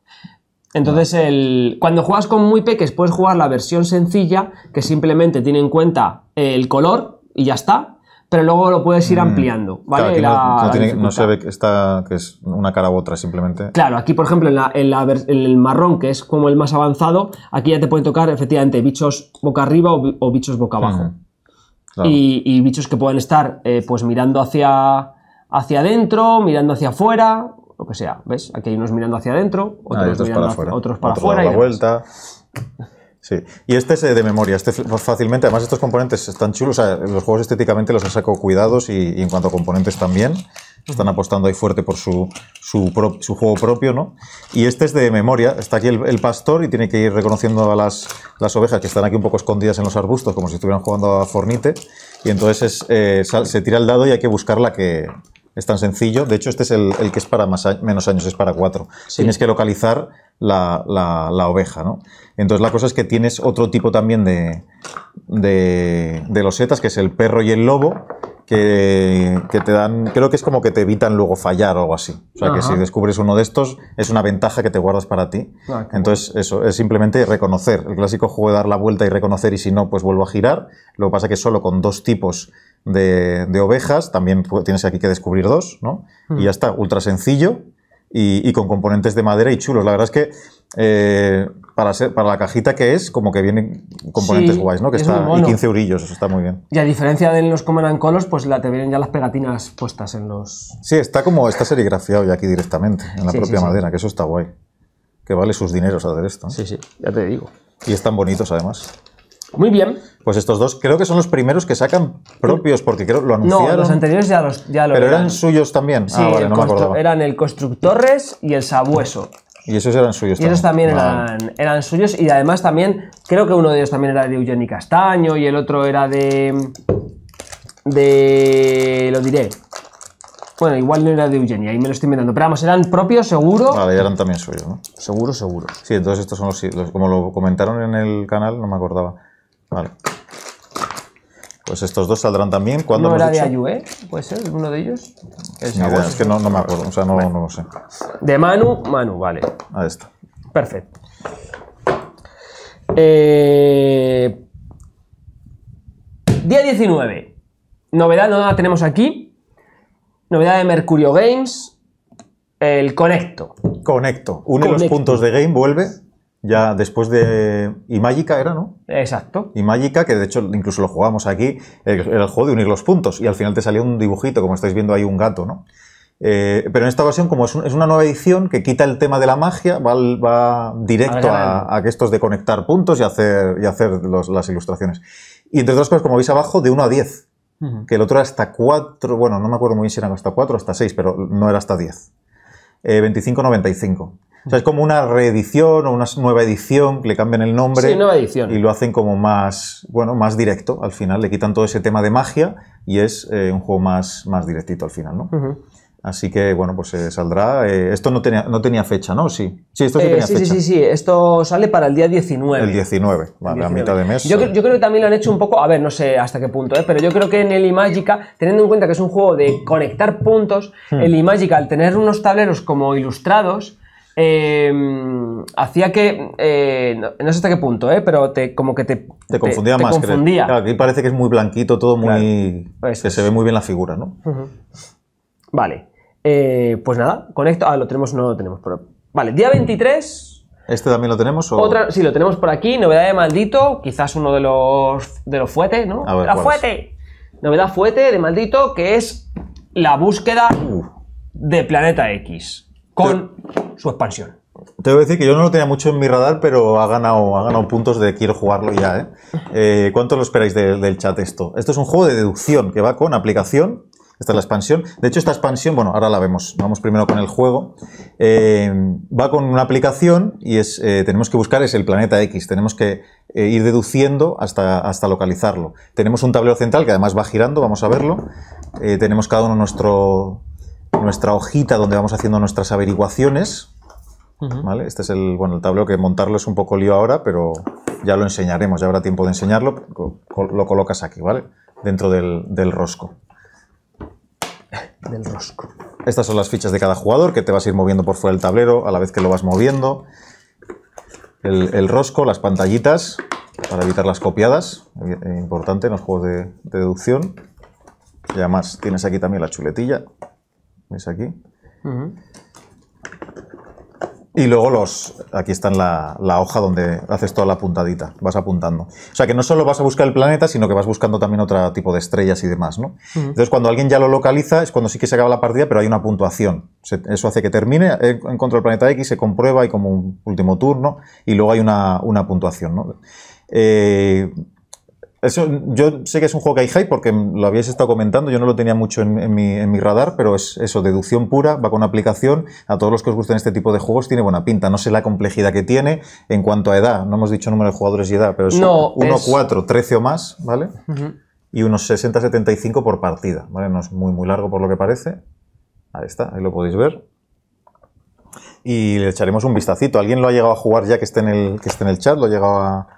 Speaker 2: Entonces, el, cuando juegas con muy peques, puedes jugar la versión sencilla, que simplemente tiene en cuenta el color y ya está, pero luego lo puedes ir mm. ampliando, ¿vale? no, se
Speaker 1: ve que, está, es una cara u otra simplemente.
Speaker 2: Claro, aquí por ejemplo en, la, el marrón, que es como el más avanzado, aquí ya te pueden tocar efectivamente bichos boca arriba o, bichos boca abajo. y, bichos que pueden estar eh, pues mirando hacia, hacia adentro, mirando hacia afuera, lo que sea, ¿ves? Aquí hay unos mirando hacia adentro, ah, otros, para afuera, otros para la
Speaker 1: vuelta y este es eh, de memoria, este fácilmente, además estos componentes están chulos, los juegos estéticamente los han sacado cuidados y, en cuanto a componentes también, están apostando ahí fuerte por su, juego propio, ¿no? Y este es de memoria, está aquí el, pastor y tiene que ir reconociendo a las, ovejas que están aquí un poco escondidas en los arbustos, como si estuvieran jugando a Fornite, y entonces eh, se tira el dado y hay que buscar la que, es tan sencillo. De hecho, este es el, que es para más, menos años, es para cuatro. Tienes que localizar la, oveja, ¿no? Entonces la cosa es que tienes otro tipo también de, de, de losetas, que es el perro y el lobo, que, te dan, creo que es como que te evitan luego fallar o algo así. O sea, que si descubres uno de estos, es una ventaja que te guardas para ti. Ah, Entonces, eso, es simplemente reconocer. El clásico juego de dar la vuelta y reconocer, y si no, pues vuelvo a girar. Lo que pasa es que solo con dos tipos de, ovejas, también tienes aquí que descubrir dos, ¿no? Y hmm. ya está, ultra sencillo y, con componentes de madera y chulos. La verdad es que eh, para, para la cajita que es, como que vienen componentes guays, ¿no? Que está, y 15 eurillos, eso está muy bien.
Speaker 2: Y a diferencia de los Common Colors, pues la, te vienen ya las pegatinas puestas en los...
Speaker 1: Sí, está como, está serigrafiado ya aquí directamente, en la propia madera, que eso está guay. Que vale sus dineros hacer esto. Sí, sí, ya te digo. Y están bonitos además. Muy bien. Pues estos dos creo que son los primeros que sacan propios, porque creo lo anunciaron. No, los anteriores
Speaker 2: ya los ya lo Pero eran,
Speaker 1: suyos también. Ah, sí, no me acordaba.
Speaker 2: Eran el Constructores y el Sabueso.
Speaker 1: Y esos eran suyos. Y esos también
Speaker 2: eran, suyos. Y además también, creo que uno de ellos también era de Eugeni Castaño y el otro era de... De... Lo diré. Bueno, igual
Speaker 1: no era de Eugenio, ahí me lo estoy inventando. Pero vamos, eran propios, seguro. Vale, eran también suyos, ¿no? Seguro, seguro. Sí, entonces estos son los, Como lo comentaron en el canal, no me acordaba. Vale. Pues estos dos saldrán también. ¿Cuándo ¿No era de
Speaker 2: Ayue? ¿eh? ¿Puede ser uno de ellos? Es, es
Speaker 1: que no, me acuerdo, o sea, no, lo sé.
Speaker 2: De Manu, Manu, vale. A esto. Perfecto. Eh, día 19. Novedad, no la tenemos aquí. Novedad de Mercurio
Speaker 1: Games. El Conecto. Conecto. Une los puntos de game, vuelve ya después de. Y Magica era, ¿no? Exacto. Y mágica, que de hecho incluso lo jugamos aquí, era el, juego de unir los puntos. Y al final te salía un dibujito, como estáis viendo ahí, un gato, ¿no? Eh, pero en esta ocasión, como es, una nueva edición que quita el tema de la magia, va, directo a, que esto es de conectar puntos y hacer, y hacer las ilustraciones. Y entre otras cosas, como veis abajo, de 1 a 10. Que el otro era hasta 4, bueno, no me acuerdo muy bien si era hasta 4 o hasta 6, pero no era hasta 10. Eh, 95 es como una reedición o una nueva edición, le cambian el nombre. Y lo hacen como más, bueno, más directo al final. Le quitan todo ese tema de magia y es eh, un juego más, más directito al final, ¿no? Así que, bueno, pues eh, saldrá. Eh, esto no tenía, no tenía fecha, ¿no? Sí. Sí, esto sí tenía sí, fecha. Sí, sí, sí. Esto sale para el día 19. El 19, la mitad de mes. Yo, creo
Speaker 2: que también lo han hecho un poco, a ver, no sé hasta qué punto, pero yo creo que en el Imagica, teniendo en cuenta que es un juego de conectar puntos, hmm. el Imagica, al tener unos tableros como ilustrados, eh, hacía que, eh, no, sé hasta qué punto, eh, pero te, como que te, te, confundía más. Confundía. Claro, aquí parece
Speaker 1: que es muy blanquito, todo muy... que se ve muy bien la figura, ¿no?
Speaker 2: Vale, eh, pues nada, conecto... Ah, lo tenemos, no lo tenemos. Pero... Vale, día 23...
Speaker 1: ¿Este también lo tenemos? Otra, sí, lo
Speaker 2: tenemos por aquí, novedad de maldito, quizás uno de los, de los fuete, ¿no? A ver, Novedad fuete de maldito, que es la búsqueda uh. de Planeta X con su expansión.
Speaker 1: Te voy a decir que yo no lo tenía mucho en mi radar, pero ha ganado, ha ganado puntos de quiero jugarlo ya. ¿eh? Eh, cuánto lo esperáis del chat esto? Esto es un juego de deducción que va con aplicación. Esta es la expansión. De hecho, esta expansión, bueno, ahora la vemos. Vamos primero con el juego. Eh, va con una aplicación y es, tenemos que buscar es el planeta X. Tenemos que ir deduciendo hasta, hasta localizarlo. Tenemos un tablero central que además va girando, vamos a verlo. tenemos cada uno nuestro, nuestra hojita donde vamos haciendo nuestras averiguaciones. Este es el, bueno, el tablero que montarlo es un poco lío ahora, pero ya lo enseñaremos, ya habrá tiempo de enseñarlo. Lo colocas aquí, ¿vale? Dentro del, rosco. Estas son las fichas de cada jugador que te vas a ir moviendo por fuera del tablero a la vez que lo vas moviendo. El, rosco, las pantallitas para evitar las copiadas, eh, importante en los juegos de, de deducción. Y además tienes aquí también la chuletilla ¿Veis aquí? Y luego los, aquí está la, la, hoja donde haces toda la puntadita, vas apuntando. O sea que no solo vas a buscar el planeta, sino que vas buscando también otro tipo de estrellas y demás, ¿no? Entonces cuando alguien ya lo localiza es cuando sí que se acaba la partida, pero hay una puntuación. eso hace que termine, eh, encuentro el planeta X, se comprueba, y como un último turno y luego hay una, puntuación, ¿no? Eh, yo sé que es un juego que hay hype porque lo habéis estado comentando, yo no lo tenía mucho en, mi, radar, pero es eso, deducción pura, va con aplicación, a todos los que os gusten este tipo de juegos tiene buena pinta, no sé la complejidad que tiene en cuanto a edad, no hemos dicho número de jugadores y edad, pero es uno 1, 4, 13 o más, ¿vale? Y unos 60-75 por partida, ¿vale? No es muy, muy largo por lo que parece. Ahí está, ahí lo podéis ver y le echaremos un vistacito. ¿Alguien lo ha llegado a jugar ya que esté en el, que esté en el chat? ¿Lo ha llegado a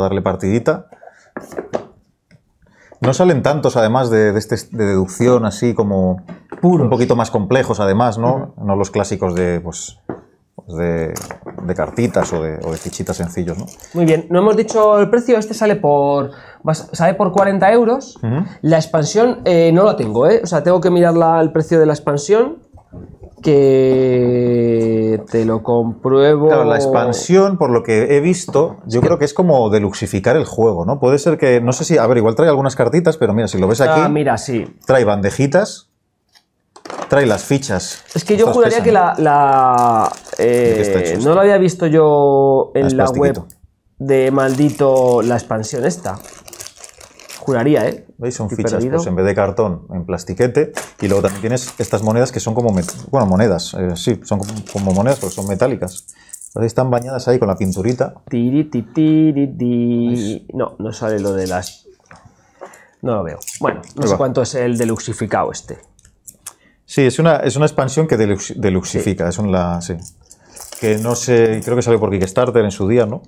Speaker 1: darle partidita? No salen tantos, además, de, de, este, de deducción así como un poquito más complejos, además, ¿no? No los clásicos de, pues, de, cartitas o de, fichitas sencillos, ¿no?
Speaker 2: Muy bien. No hemos dicho el precio. Este sale por, sale por 40 euros. La expansión eh, no la tengo, ¿eh? O sea, tengo que mirar el precio de la expansión que te lo compruebo.
Speaker 1: Claro, la expansión, por lo que he visto, yo creo que es como deluxificar el juego, ¿no? Puede ser que, no sé si, a ver, igual trae algunas cartitas, pero mira, si lo ves ah, aquí, ah, mira, sí. trae bandejitas, trae las fichas. Es que yo juraría que
Speaker 2: la, eh, no lo había visto yo en ah, la, la web de maldito la expansión esta. Curaría, ¿eh? ¿Veis? Son fichas pues, en vez
Speaker 1: de cartón, en plastiquete. Y luego también tienes estas monedas que son como. Bueno, monedas, eh, sí, son como, monedas, pero pues son metálicas. están bañadas ahí con la pinturita.
Speaker 2: No, no sale lo de las.
Speaker 1: No lo veo. Bueno, no sé cuánto es el deluxificado este. Sí, es una, es una expansión que deluxifica. Es una, Que no sé, creo que salió por Kickstarter en su día, ¿no?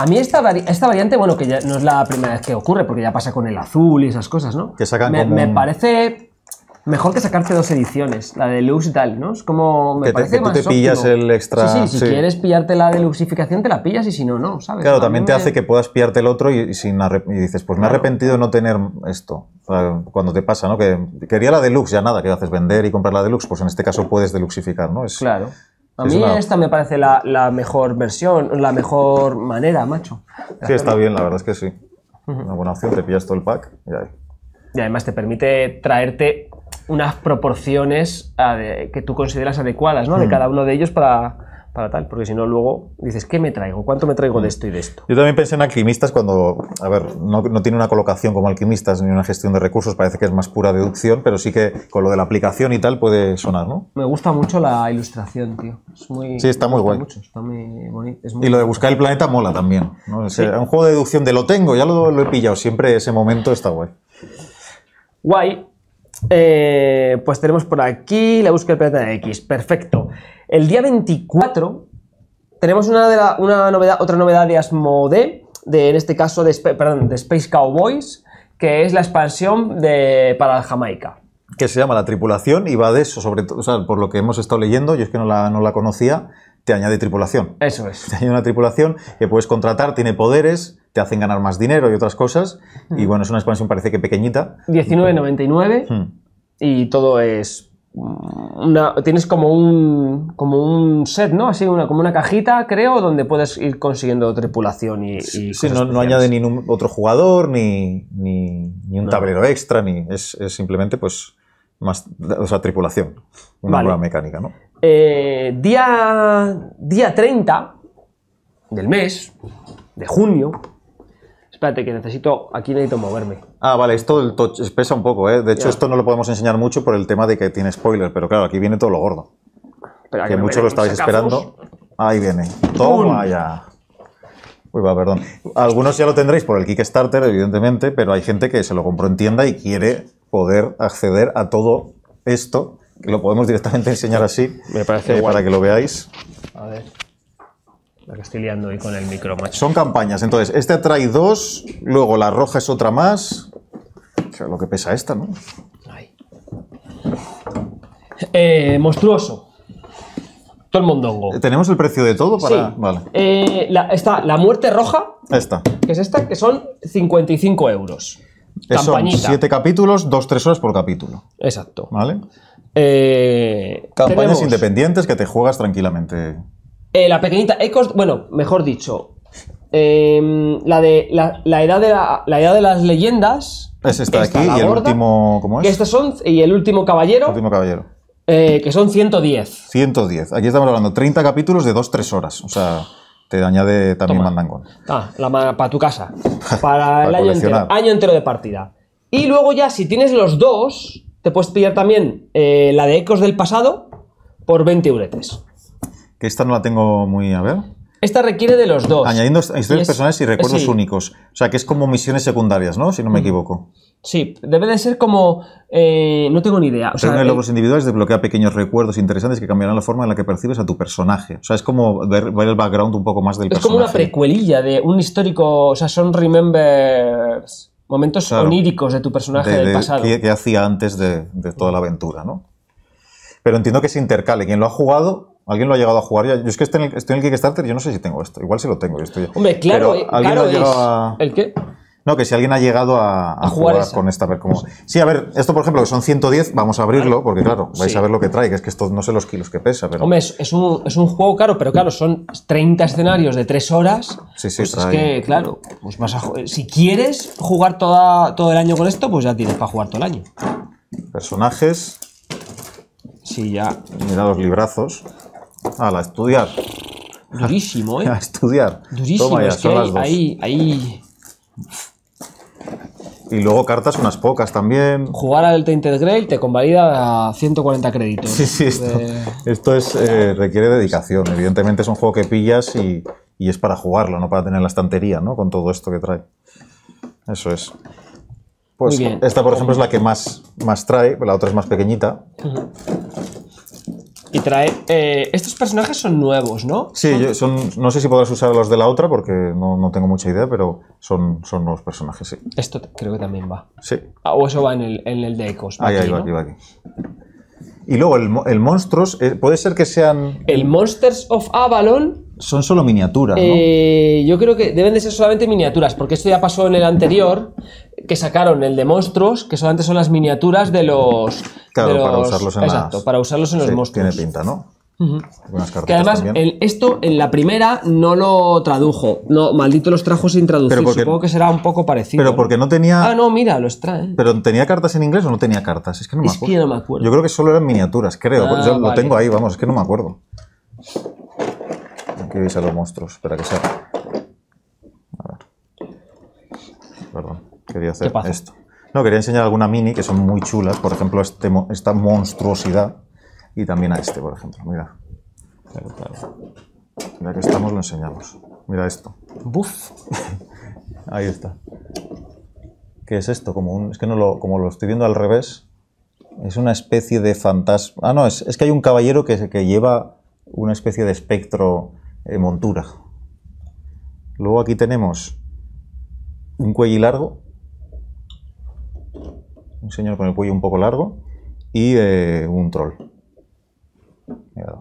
Speaker 2: A mí esta, esta variante, bueno, que ya no es la primera vez que ocurre, porque ya pasa con el azul y esas cosas, ¿no?
Speaker 1: Que me,
Speaker 2: parece mejor que sacarte dos ediciones, la deluxe y tal, ¿no? Es como me parece te pillas el extra. Sí, sí, si quieres pillarte la deluxificación te la pillas y si no, no, ¿sabes? Claro, también te hace que
Speaker 1: puedas pillarte el otro y, dices, pues me he arrepentido de no tener esto. Cuando te pasa, ¿no? Que quería la deluxe, ya nada, que haces vender y comprar la deluxe, pues en este caso puedes deluxificar, ¿no?
Speaker 2: Es, claro. A mí esta me parece la, la, mejor versión, la mejor manera, macho. Sí, está
Speaker 1: bien, la verdad es que sí. Una buena opción, te pillas todo el pack y ahí.
Speaker 2: Y además te permite traerte unas proporciones que tú consideras adecuadas, ¿no? De cada uno de ellos para, porque si no luego dices, ¿qué me traigo? ¿Cuánto me traigo de mm. esto y de esto?
Speaker 1: Yo también pensé en alquimistas cuando, a ver, no, tiene una colocación como alquimistas ni una gestión de recursos, parece que es más pura deducción, pero sí que con lo de la aplicación y tal puede sonar, ¿no?
Speaker 2: Me gusta mucho la ilustración, tío. Es muy, sí, está muy guay. y lo de buscar el
Speaker 1: planeta mola también. Es Un juego de deducción de lo tengo, ya lo he pillado, siempre ese momento está guay.
Speaker 2: Guay, eh, pues tenemos por aquí la búsqueda de planeta X. Perfecto. El día 24 tenemos una, novedad, otra novedad de Asmodee, de, en este caso de, Space Cowboys, que es la expansión de, para Jamaica.
Speaker 1: Que se llama La Tripulación y va de eso, sobre todo, por lo que hemos estado leyendo, yo es que no la conocía, te añade tripulación. Eso es. Te añade una tripulación que puedes contratar, tiene poderes, te hacen ganar más dinero y otras cosas. Y bueno, es una expansión parece que pequeñita.
Speaker 2: 19.99 y todo es...
Speaker 1: Una,
Speaker 2: tienes como un, como un set, ¿no? Así, una, como una cajita, creo, donde puedes ir consiguiendo tripulación y... y sí, no, añade
Speaker 1: ni otro jugador, ni, un tablero extra, ni es simplemente pues más, o sea, tripulación. Una nueva mecánica, ¿no?
Speaker 2: Eh, día, día 30 del mes, de junio. Espérate, que necesito. Aquí necesito moverme.
Speaker 1: Ah, vale, esto el pesa un poco, ¿eh? De hecho, esto no lo podemos enseñar mucho por el tema de que tiene spoiler, pero claro, aquí viene todo lo gordo. que, mucho lo estáis esperando. Ahí viene. Toma ya. Uy, va, perdón. Algunos ya lo tendréis por el Kickstarter, evidentemente, pero hay gente que se lo compró en tienda y quiere poder acceder a todo esto, que lo podemos directamente enseñar así, Me parece eh, para que lo veáis. A ver. La que estoy hoy con el micro, Son campañas, entonces, este trae dos, luego la roja es otra más. lo que pesa esta, ¿no? Eh, monstruoso. Todo el mondongo. Eh, ¿Tenemos el precio de todo para...? Vale.
Speaker 2: Eh, la, está la muerte roja.
Speaker 1: Esta. Que
Speaker 2: es esta, que son 55 euros. Eso, siete
Speaker 1: capítulos, 2-3 horas por capítulo. Exacto. ¿Vale? Eh, Campañas independientes que te juegas tranquilamente.
Speaker 2: Eh, la pequeñita Ecos, bueno, mejor dicho, em, la de la, edad de la, edad de las leyendas.
Speaker 1: Es esta de aquí y el último, ¿cómo es? Este son y el último caballero. El último caballero. Eh, que son 110. 110. Aquí estamos hablando 30 capítulos de 2-3 horas. O sea te añade también Toma.
Speaker 2: Ah, la, para tu casa.
Speaker 1: Para, el año
Speaker 2: entero, de partida. Y luego ya, si tienes los dos, te puedes pillar también eh, la de Ecos del pasado
Speaker 1: por 20 euretes. Que esta no la tengo muy a ver.
Speaker 2: Esta requiere de los dos. Añadiendo historias personales y eh, recuerdos
Speaker 1: únicos. O sea, que es como misiones secundarias, ¿no? Si no me mm. equivoco.
Speaker 2: Sí, debe de ser como... Eh, no tengo ni idea. O sea, de logros
Speaker 1: eh, individuales desbloquea pequeños recuerdos interesantes que cambiarán la forma en la que percibes a tu personaje. O sea, es como ver, el background un poco más del es personaje. Es como una
Speaker 2: precuelilla de un histórico... O sea, son remembers...
Speaker 1: Momentos oníricos
Speaker 2: de tu personaje del pasado. Que,
Speaker 1: hacía antes de, de toda la aventura, ¿no? Pero entiendo que se intercale. Quien lo ha jugado ¿Alguien lo ha llegado a jugar ya? Yo es que estoy en, el, estoy Kickstarter, yo no sé si tengo esto. Igual si lo tengo. Yo estoy... Hombre, claro, eh, ¿alguien ha llegado a... ¿El qué? No, que si alguien ha llegado a, jugar, con esta. Sí, a ver, esto por ejemplo, que son 110, vamos a abrirlo, porque claro, vais a ver lo que trae, que es que esto no sé los kilos que pesa. Pero... Hombre,
Speaker 2: es, un, juego caro, pero claro, son 30 escenarios de 3 horas.
Speaker 1: Sí, sí, pues Es que, claro, pues si
Speaker 2: quieres jugar todo el
Speaker 1: año con esto, pues ya tienes para jugar todo el año. Personajes. Sí, ya. Mira los librazos. A ah, la estudiar. Durísimo, ¿eh? A estudiar. Durísimo. es que Y luego cartas unas pocas también.
Speaker 2: Jugar al Tainted Grail te convalida 140 créditos. Sí, sí, esto,
Speaker 1: esto es, eh, requiere dedicación. Evidentemente es un juego que pillas y, es para jugarlo, no para tener la estantería, ¿no? Con todo esto que trae. Eso es.
Speaker 2: Pues esta, por ejemplo, es la que
Speaker 1: más, más trae, la otra es más pequeñita.
Speaker 2: Y trae. Eh, estos personajes son nuevos, ¿no?
Speaker 1: Sí, son, no sé si podrás usar los de la otra porque no, tengo mucha idea, pero son, son nuevos personajes, sí. Esto creo que también va. Sí.
Speaker 2: Ah, o eso va en el, en de Ecos. ahí, ahí va, aquí
Speaker 1: va, aquí. Y luego el, Monstruos, eh, puede ser que sean... El Monsters of Avalon... Son solo miniaturas, ¿no?
Speaker 2: Eh, yo creo que deben de ser solamente miniaturas, porque esto ya pasó en el anterior, que sacaron el de monstruos, que solamente son las miniaturas de los... Claro, para usarlos en Exacto, para usarlos en los monstruos.
Speaker 1: Tiene pinta, ¿no?
Speaker 2: Que además, esto en la primera no lo
Speaker 1: tradujo. No, maldito los trajo sin traducir. Supongo
Speaker 2: que será un poco parecido. Pero porque no tenía. Ah, no, mira,
Speaker 1: los trae. Pero ¿tenía cartas en inglés o no tenía cartas? Es que no me, es acuerdo. Que no me acuerdo. Yo creo que solo eran miniaturas, creo. Ah, Yo lo tengo ahí, vamos, es que no me acuerdo. Aquí veis a los monstruos, espera que sea. A ver. Perdón, quería hacer esto. No, quería enseñar alguna mini que son muy chulas. Por ejemplo, este esta monstruosidad y también a este, por ejemplo. Mira. Ya que estamos, lo enseñamos. Mira esto. ¡Buf! Ahí está. ¿Qué es esto? Como es que no lo, como lo estoy viendo al revés, es una especie de fantasma. Ah, no, es, que hay un caballero que, que lleva una especie de espectro eh, montura. Luego aquí tenemos un cuello largo, un señor con el cuello un poco largo y eh, un troll.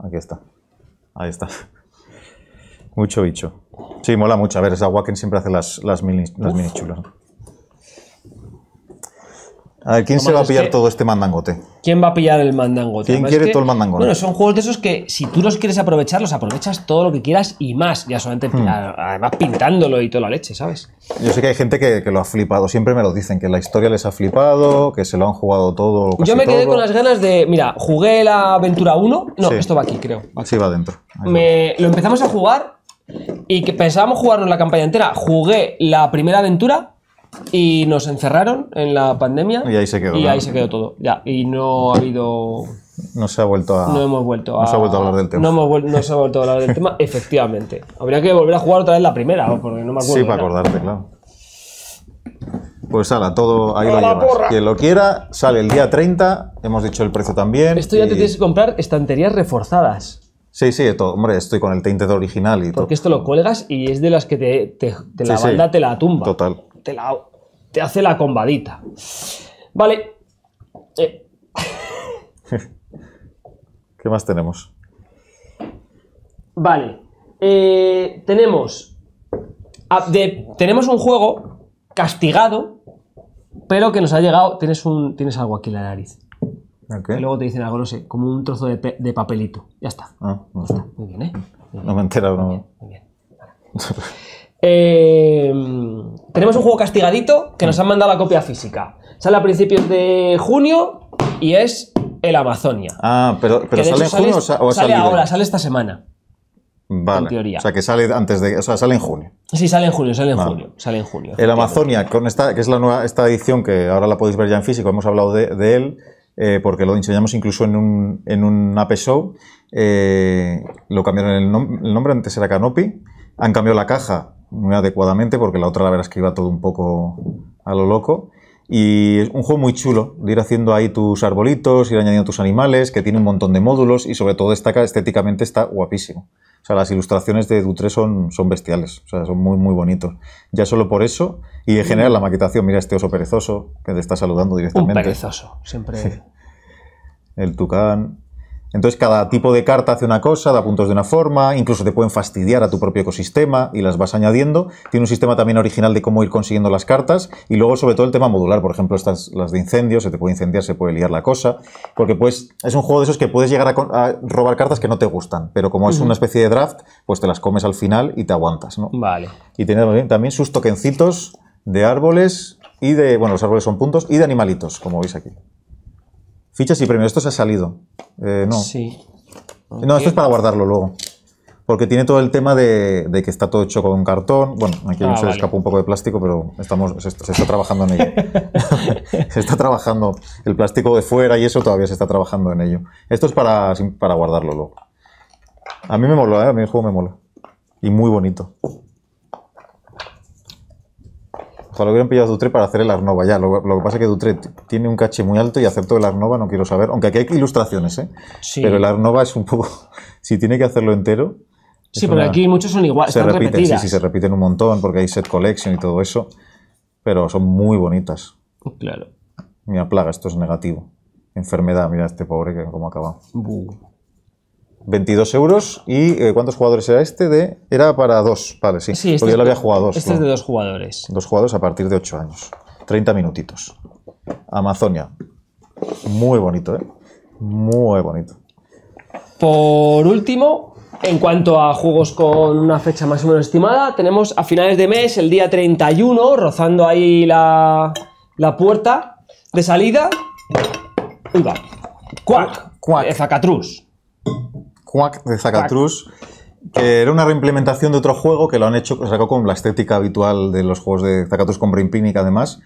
Speaker 1: Aquí está. Ahí está. Mucho bicho. Sí, mola mucho. A ver, esa Wacken siempre hace las, las mini, las mini chulas. A ver, ¿quién se va a pillar todo este mandangote?
Speaker 2: ¿Quién va a pillar el mandangote? ¿Quién quiere todo el mandangote? Bueno, son juegos de esos que si tú los quieres aprovechar, los aprovechas todo lo que quieras y más. Ya solamente, hmm. además, pintándolo y toda la leche, ¿sabes?
Speaker 1: Yo sé que hay gente que, lo ha flipado. Siempre me lo dicen, que la historia les ha flipado, que se lo han jugado todo. Yo me quedé con las
Speaker 2: ganas de. Mira, jugué la Aventura 1. No, esto va aquí, creo. Sí, va adentro. lo empezamos a jugar y que pensábamos jugarnos la campaña entera. Jugué la primera aventura y nos encerraron en la pandemia. Y ahí se quedó. Y todo. Ya. Y no ha habido.
Speaker 1: No se ha vuelto a. No hemos vuelto a. No se hablar del tema. No,
Speaker 2: hemos se ha vuelto a hablar del tema, efectivamente. Habría que volver a jugar otra vez la primera, porque no me acuerdo. Sí, para acordarte,
Speaker 1: claro. Pues ala, todo ahí lo Quien lo quiera, sale el día 30. Hemos dicho el precio también. Esto ya te tienes que comprar estanterías reforzadas. Sí, sí, todo. Hombre, estoy con el de original y Porque esto lo cuelgas
Speaker 2: y es de las que te, la banda te
Speaker 1: la tumba. Total
Speaker 2: te hace la combadita. Vale. Eh.
Speaker 1: ¿Qué más tenemos?
Speaker 2: Vale. Eh, tenemos. Ah, tenemos un juego castigado, pero que nos ha llegado. Tienes, un, tienes algo aquí en la nariz. Y luego te dicen algo, no sé, como un trozo de, papelito. Ya está. Ah, no Muy bien, ¿eh?
Speaker 1: No me he enterado,
Speaker 2: Eh, tenemos un juego castigadito que nos han mandado la copia física. Sale a principios de junio y es el Amazonia.
Speaker 1: Ah, pero, sale en junio o, sale ahora,
Speaker 2: sale esta semana.
Speaker 1: Vale. En teoría. O sea, que sale antes de. O sea, sale en junio.
Speaker 2: Sí, sale en junio, sale en en
Speaker 1: El Amazonia, con esta, que es la nueva esta edición que ahora la podéis ver ya en físico, hemos hablado de, él. Eh, porque lo enseñamos incluso en un, en un Show. Eh, lo cambiaron el nombre, antes era Canopy. Han cambiado la caja muy adecuadamente porque la otra la verás que iba todo un poco a lo loco. Y es un juego muy chulo, de ir haciendo ahí tus arbolitos, ir añadiendo tus animales, que tiene un montón de módulos y sobre todo destaca estéticamente está guapísimo. O sea, las ilustraciones de Dutre son, son bestiales, o sea, son muy, muy bonitos. Ya solo por eso, y en general la maquetación, mira este oso perezoso que te está saludando directamente. Un perezoso, siempre. El tucán. Entonces cada tipo de carta hace una cosa, da puntos de una forma, incluso te pueden fastidiar a tu propio ecosistema y las vas añadiendo. Tiene un sistema también original de cómo ir consiguiendo las cartas y luego sobre todo el tema modular, por ejemplo, estas las de incendios, se te puede incendiar, se puede liar la cosa, porque pues es un juego de esos que puedes llegar a, robar cartas que no te gustan, pero como es una especie de draft, pues te las comes al final y te aguantas, Vale. Y tiene también sus tokencitos de árboles y de, bueno, los árboles son puntos y de animalitos, como veis aquí. Fichas y premios, esto se ha salido. Eh, no.
Speaker 2: Sí. No, esto es para
Speaker 1: guardarlo luego. Porque tiene todo el tema de, que está todo hecho con cartón. Bueno, aquí ah, se le escapó un poco de plástico, pero estamos, se, está trabajando en ello. se está trabajando el plástico de fuera y eso todavía se está trabajando en ello. Esto es para, para guardarlo luego. A mí me mola, ¿eh? a mí el juego me mola. Y muy bonito sea, lo hubieran pillado a para hacer el Arnova ya. Lo, que pasa es que Dutre tiene un caché muy alto y acepto el Arnova, no quiero saber. Aunque aquí hay ilustraciones, ¿eh? Sí. Pero el Arnova es un poco. si tiene que hacerlo entero. Sí, pero aquí muchos son iguales. Se repiten, sí, sí, se repiten un montón porque hay set collection y todo eso. Pero son muy bonitas. Claro. Mira, plaga, esto es negativo. Enfermedad, mira este pobre que cómo ha acabado. 22 euros. ¿Y eh, cuántos jugadores era este? De, era para dos, vale, sí. sí este porque había jugado dos. Este es de dos jugadores. Dos jugadores a partir de 8 años. 30 minutitos. Amazonia. Muy bonito, ¿eh? Muy bonito.
Speaker 2: Por último, en cuanto a juegos con una fecha más o menos estimada, tenemos a finales de mes, el día 31, rozando ahí la,
Speaker 1: puerta de salida. Uy, va. Quack. Quack. Zacatrus. Quack de Zacatrus, que era una reimplementación de otro juego que lo han hecho, sacó con la estética habitual de los juegos de Zacatrus con Brain además.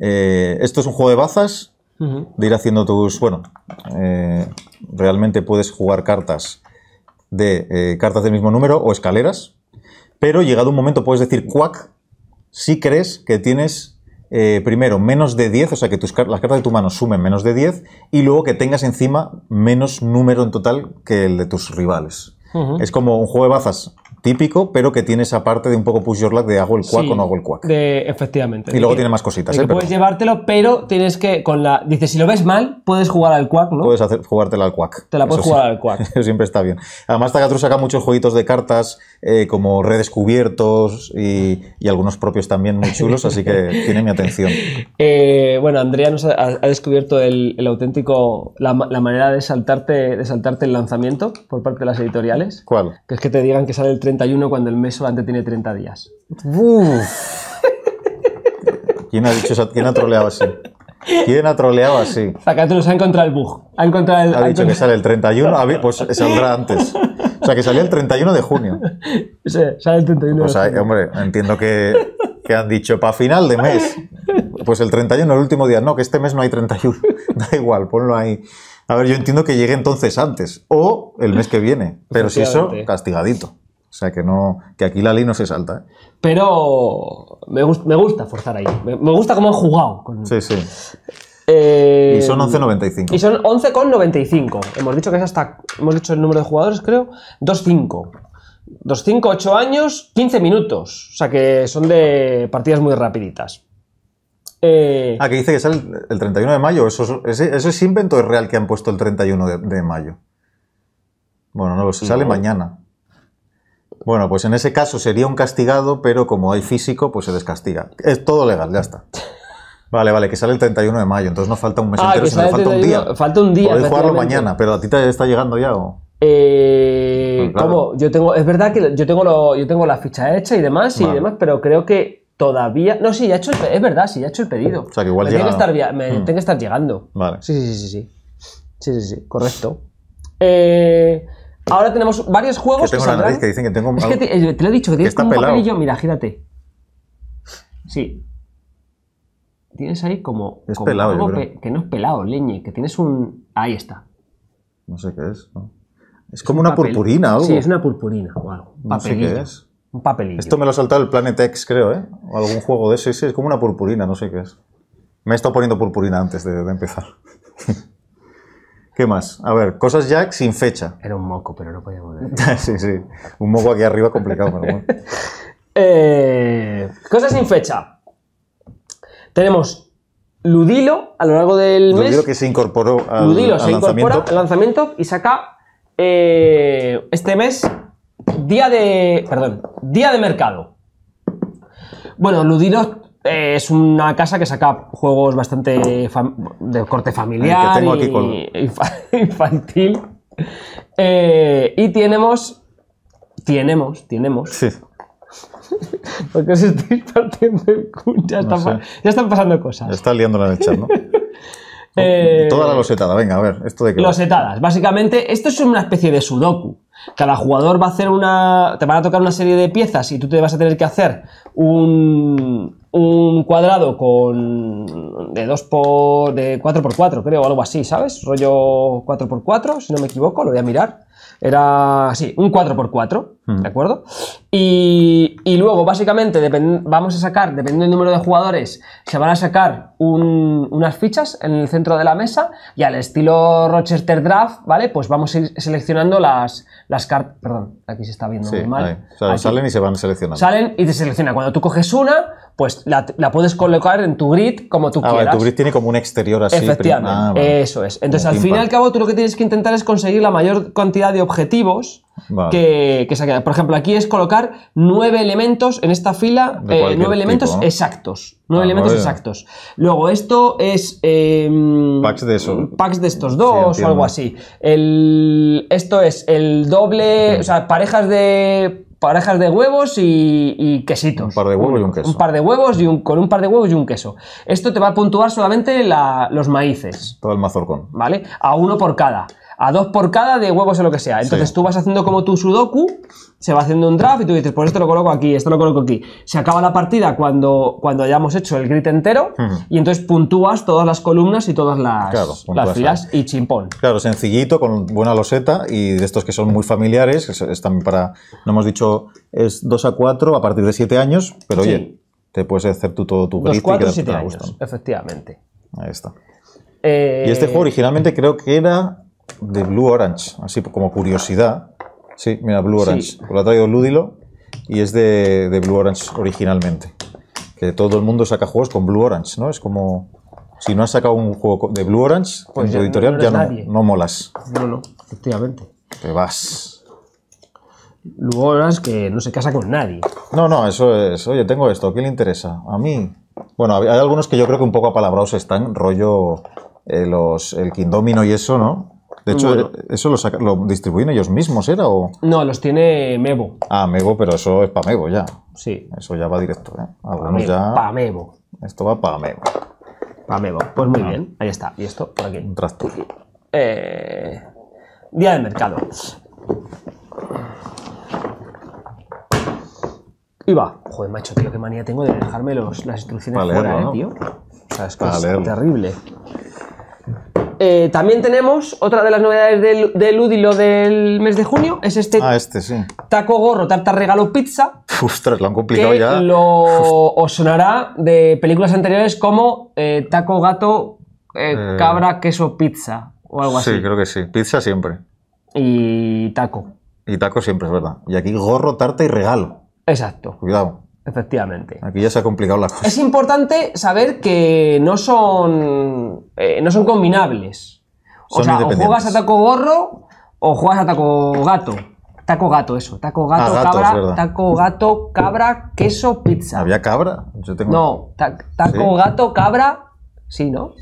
Speaker 1: Eh, esto es un juego de bazas, de ir haciendo tus. Bueno, eh, realmente puedes jugar cartas de eh, cartas del mismo número o escaleras, pero llegado un momento puedes decir Quack si crees que tienes eh, primero, menos de 10, o sea, que tus, las cartas de tu mano sumen menos de 10, y luego que tengas encima menos número en total que el de tus rivales. Es como un juego de bazas típico, pero que tiene esa parte de un poco push your luck de hago el cuac o no hago el cuac.
Speaker 2: De, efectivamente. Y luego tiene más cositas. ¿eh? puedes llevártelo,
Speaker 1: pero tienes que, con la... Dice, si lo ves mal, puedes jugar al cuac, ¿no? Puedes hacer, jugártela al cuac. Te la puedes jugar al cuac. siempre está bien. Además, Tagatru saca muchos jueguitos de cartas eh, como redescubiertos y, algunos propios también muy chulos, así que tiene mi atención. Eh,
Speaker 2: bueno, Andrea nos ha, descubierto el, auténtico, la, manera de saltarte, de saltarte el lanzamiento por parte de las editoriales. ¿Cuál? Que es que te digan que sale el 31 cuando el mes antes tiene 30
Speaker 1: días. ha dicho ¿Quién ha troleado así? ¿Quién ha troleado así? Zacatrus ha encontrado el bug. Ha, encontrado dicho que sale el 31, pues saldrá antes. O sea, que salía el 31 de junio.
Speaker 2: sale el 31
Speaker 1: de Hombre, entiendo que, que han dicho para final de mes. Pues el 31, el último día. No, que este mes no hay 31. Da igual, ponlo ahí. A ver, yo entiendo que llegue entonces antes. O el mes que viene. Pero si eso, castigadito. O sea que no, que aquí la ley no se salta. ¿eh?
Speaker 2: Pero me, me, gusta forzar
Speaker 1: ahí. Me, gusta cómo han jugado. Sí, sí.
Speaker 2: Eh, y son 11.95. Y son 11.95. Hemos dicho que es hasta. Hemos dicho el número de jugadores, creo. 2.5. 2.5, 8 años, 15 minutos. O sea que son de partidas muy rapiditas.
Speaker 1: Eh, ah, que dice que sale el, 31 de mayo. ¿Eso, ese, es invento es real que han puesto el 31 de, mayo? Bueno, no lo sé. Sale mañana. Bueno, pues en ese caso sería un castigado, pero como hay físico, pues se descastiga. Es todo legal, ya está. Vale, vale, que sale el 31 de mayo, entonces no falta un mes ah, entero, sino falta un día. Falta un día. Podéis jugarlo mañana, pero a ti te está llegando ya o.
Speaker 2: Eh, pues ¿Cómo? Yo tengo, es verdad que yo tengo, yo tengo la ficha hecha y demás demás, pero creo que todavía. No, sí, ya he hecho es verdad, sí, ya he hecho el pedido. O sea,
Speaker 1: que igual ya estar, me hmm. tiene
Speaker 2: que estar llegando.
Speaker 1: Vale. Sí, sí, sí, sí. Sí, sí, sí, correcto.
Speaker 2: Eh, Ahora tenemos varios juegos que, tengo dicen que tengo es que eh, te, lo he dicho, que tienes como un papelillo. Mira, gírate. Sí. Tienes ahí como. Es pelado, que no es pelado, leñe, que tienes un. Ahí está.
Speaker 1: No sé qué es. Es, como una purpurina algo. Sí, es
Speaker 2: una purpurina o algo. No sé qué es. Un papelillo. Esto
Speaker 1: me lo ha saltado el Planet X, creo, ¿eh? O algún juego de ese. Sí, sí, es como una purpurina, no sé qué es. Me he estado poniendo purpurina antes de, de empezar. ¿Qué más? A ver, cosas Jack sin fecha. Era un moco, pero no podía mover. sí, sí. Un moco aquí arriba complicado,
Speaker 2: eh, cosas sin fecha. Tenemos Ludilo a lo largo del mes. Ludilo que
Speaker 1: se incorporó al,
Speaker 2: lanzamiento. y saca eh, este mes día de. Perdón, día de mercado. Bueno, Ludilo eh, es una casa que saca juegos bastante de corte familiar. y infantil. Eh, y tenemos. Tenemos, tenemos. Sí. Porque os estáis partiendo
Speaker 1: el Ya, están pasando cosas. Está liándola en el chat, ¿no? Oh, eh, toda la losetada, venga, a ver, ¿esto de Losetadas,
Speaker 2: básicamente, esto es una especie de sudoku. Cada jugador va a hacer una. Te van a tocar una serie de piezas y tú te vas a tener que hacer un, un cuadrado con de 2 por de 4x4, creo, o algo así, ¿sabes? Rollo 4x4, si no me equivoco, lo voy a mirar. Era así, un 4x4. Mm. ¿De acuerdo? Y, y luego, básicamente, vamos a sacar, dependiendo del número de jugadores, se van a sacar unas fichas en el centro de la mesa y al estilo Rochester Draft, ¿vale? Pues vamos a ir seleccionando las, las cartas. Perdón, aquí se está viendo muy mal. salen
Speaker 1: y se van seleccionando.
Speaker 2: Salen y te selecciona. Cuando tú coges una, pues la, puedes colocar en tu grid como tú ah, quieras. Ah, tu grid
Speaker 1: tiene como un exterior así. Efectivamente. Ah, Eso es. Entonces, al fin y al
Speaker 2: cabo, tú lo que tienes que intentar es conseguir la mayor cantidad de objetivos que, se Por ejemplo, aquí es colocar nueve elementos en esta fila, eh, nueve elementos exactos. Nueve ah, elementos exactos. Luego, esto es. Eh, packs de Packs de estos dos o algo así. esto es el doble. O sea, parejas de parejas de huevos y, quesitos. Un par de huevos y un queso. Un par de huevos y un, con un par de huevos y un queso. Esto te va a puntuar solamente los maíces. Todo el mazorcón. ¿Vale? A uno por cada a dos por cada de huevos o lo que sea. Entonces tú vas haciendo como tu sudoku, se va haciendo un draft y tú dices, pues esto lo coloco aquí, esto lo coloco aquí. Se acaba la partida cuando, cuando hayamos hecho el grid entero y entonces puntúas todas las columnas y todas las, las filas y chimpón.
Speaker 1: Claro, sencillito, con buena loseta y de estos que son muy familiares, están para, no hemos dicho, es 2 a 4 a partir de 7 años, pero oye, te puedes hacer tú todo tu grid y años,
Speaker 2: Efectivamente. Ahí está. Eh, y este juego originalmente
Speaker 1: creo que era de Blue Orange, así como curiosidad. Sí, mira, Blue Orange. Lo ha traído Ludilo y es de, de, Blue Orange originalmente. Que todo el mundo saca juegos con Blue Orange, ¿no? Es como. Si no has sacado un juego de Blue Orange, pues tu editorial, ya no, no, molas. No, efectivamente. Te vas. Blue Orange que no se casa con nadie. No, no, eso es. Oye, tengo esto, ¿qué le interesa? A mí. Bueno, hay algunos que yo creo que un poco apalabrados están, rollo eh, los, el Kindomino y eso, ¿no? De hecho, ¿eso lo, lo, distribuyen ellos mismos, era? O... No,
Speaker 2: los tiene Mebo.
Speaker 1: Ah, Mebo, pero eso es para Mevo ya. Sí. Eso ya va directo, ¿eh? Algunos ya... Para Mebo. Esto va para Mevo. Para Mevo. Pues muy ah. bien, ahí está. ¿Y esto por aquí? Un tractor.
Speaker 2: Eh, día del mercado. Y va. Joder, macho, tío, qué manía tengo de dejarme los, las instrucciones fuera, eh, tío. O sea, es que es terrible. Eh, también tenemos otra de las novedades del, del Udilo del mes de junio, es este, ah, este taco gorro, tarta regalo pizza.
Speaker 1: Ostras, lo han complicado ya. Lo
Speaker 2: os sonará de películas anteriores como eh, taco gato,
Speaker 1: eh, cabra,
Speaker 2: queso, pizza
Speaker 1: o algo así. Sí, creo que sí. Pizza siempre. Y taco. Y taco siempre, es verdad. Y aquí gorro, tarta y regalo. Exacto. Cuidado. Efectivamente. Aquí ya se ha complicado la cosa.
Speaker 2: Es importante saber que no son, eh, no son combinables.
Speaker 1: O sea, o juegas a taco
Speaker 2: gorro o juegas a taco gato. Taco gato, eso. Taco gato, ah, cabra. Taco gato, cabra,
Speaker 1: queso, pizza. ¿Había cabra? No,
Speaker 2: taco gato, cabra. Sí, ¿no?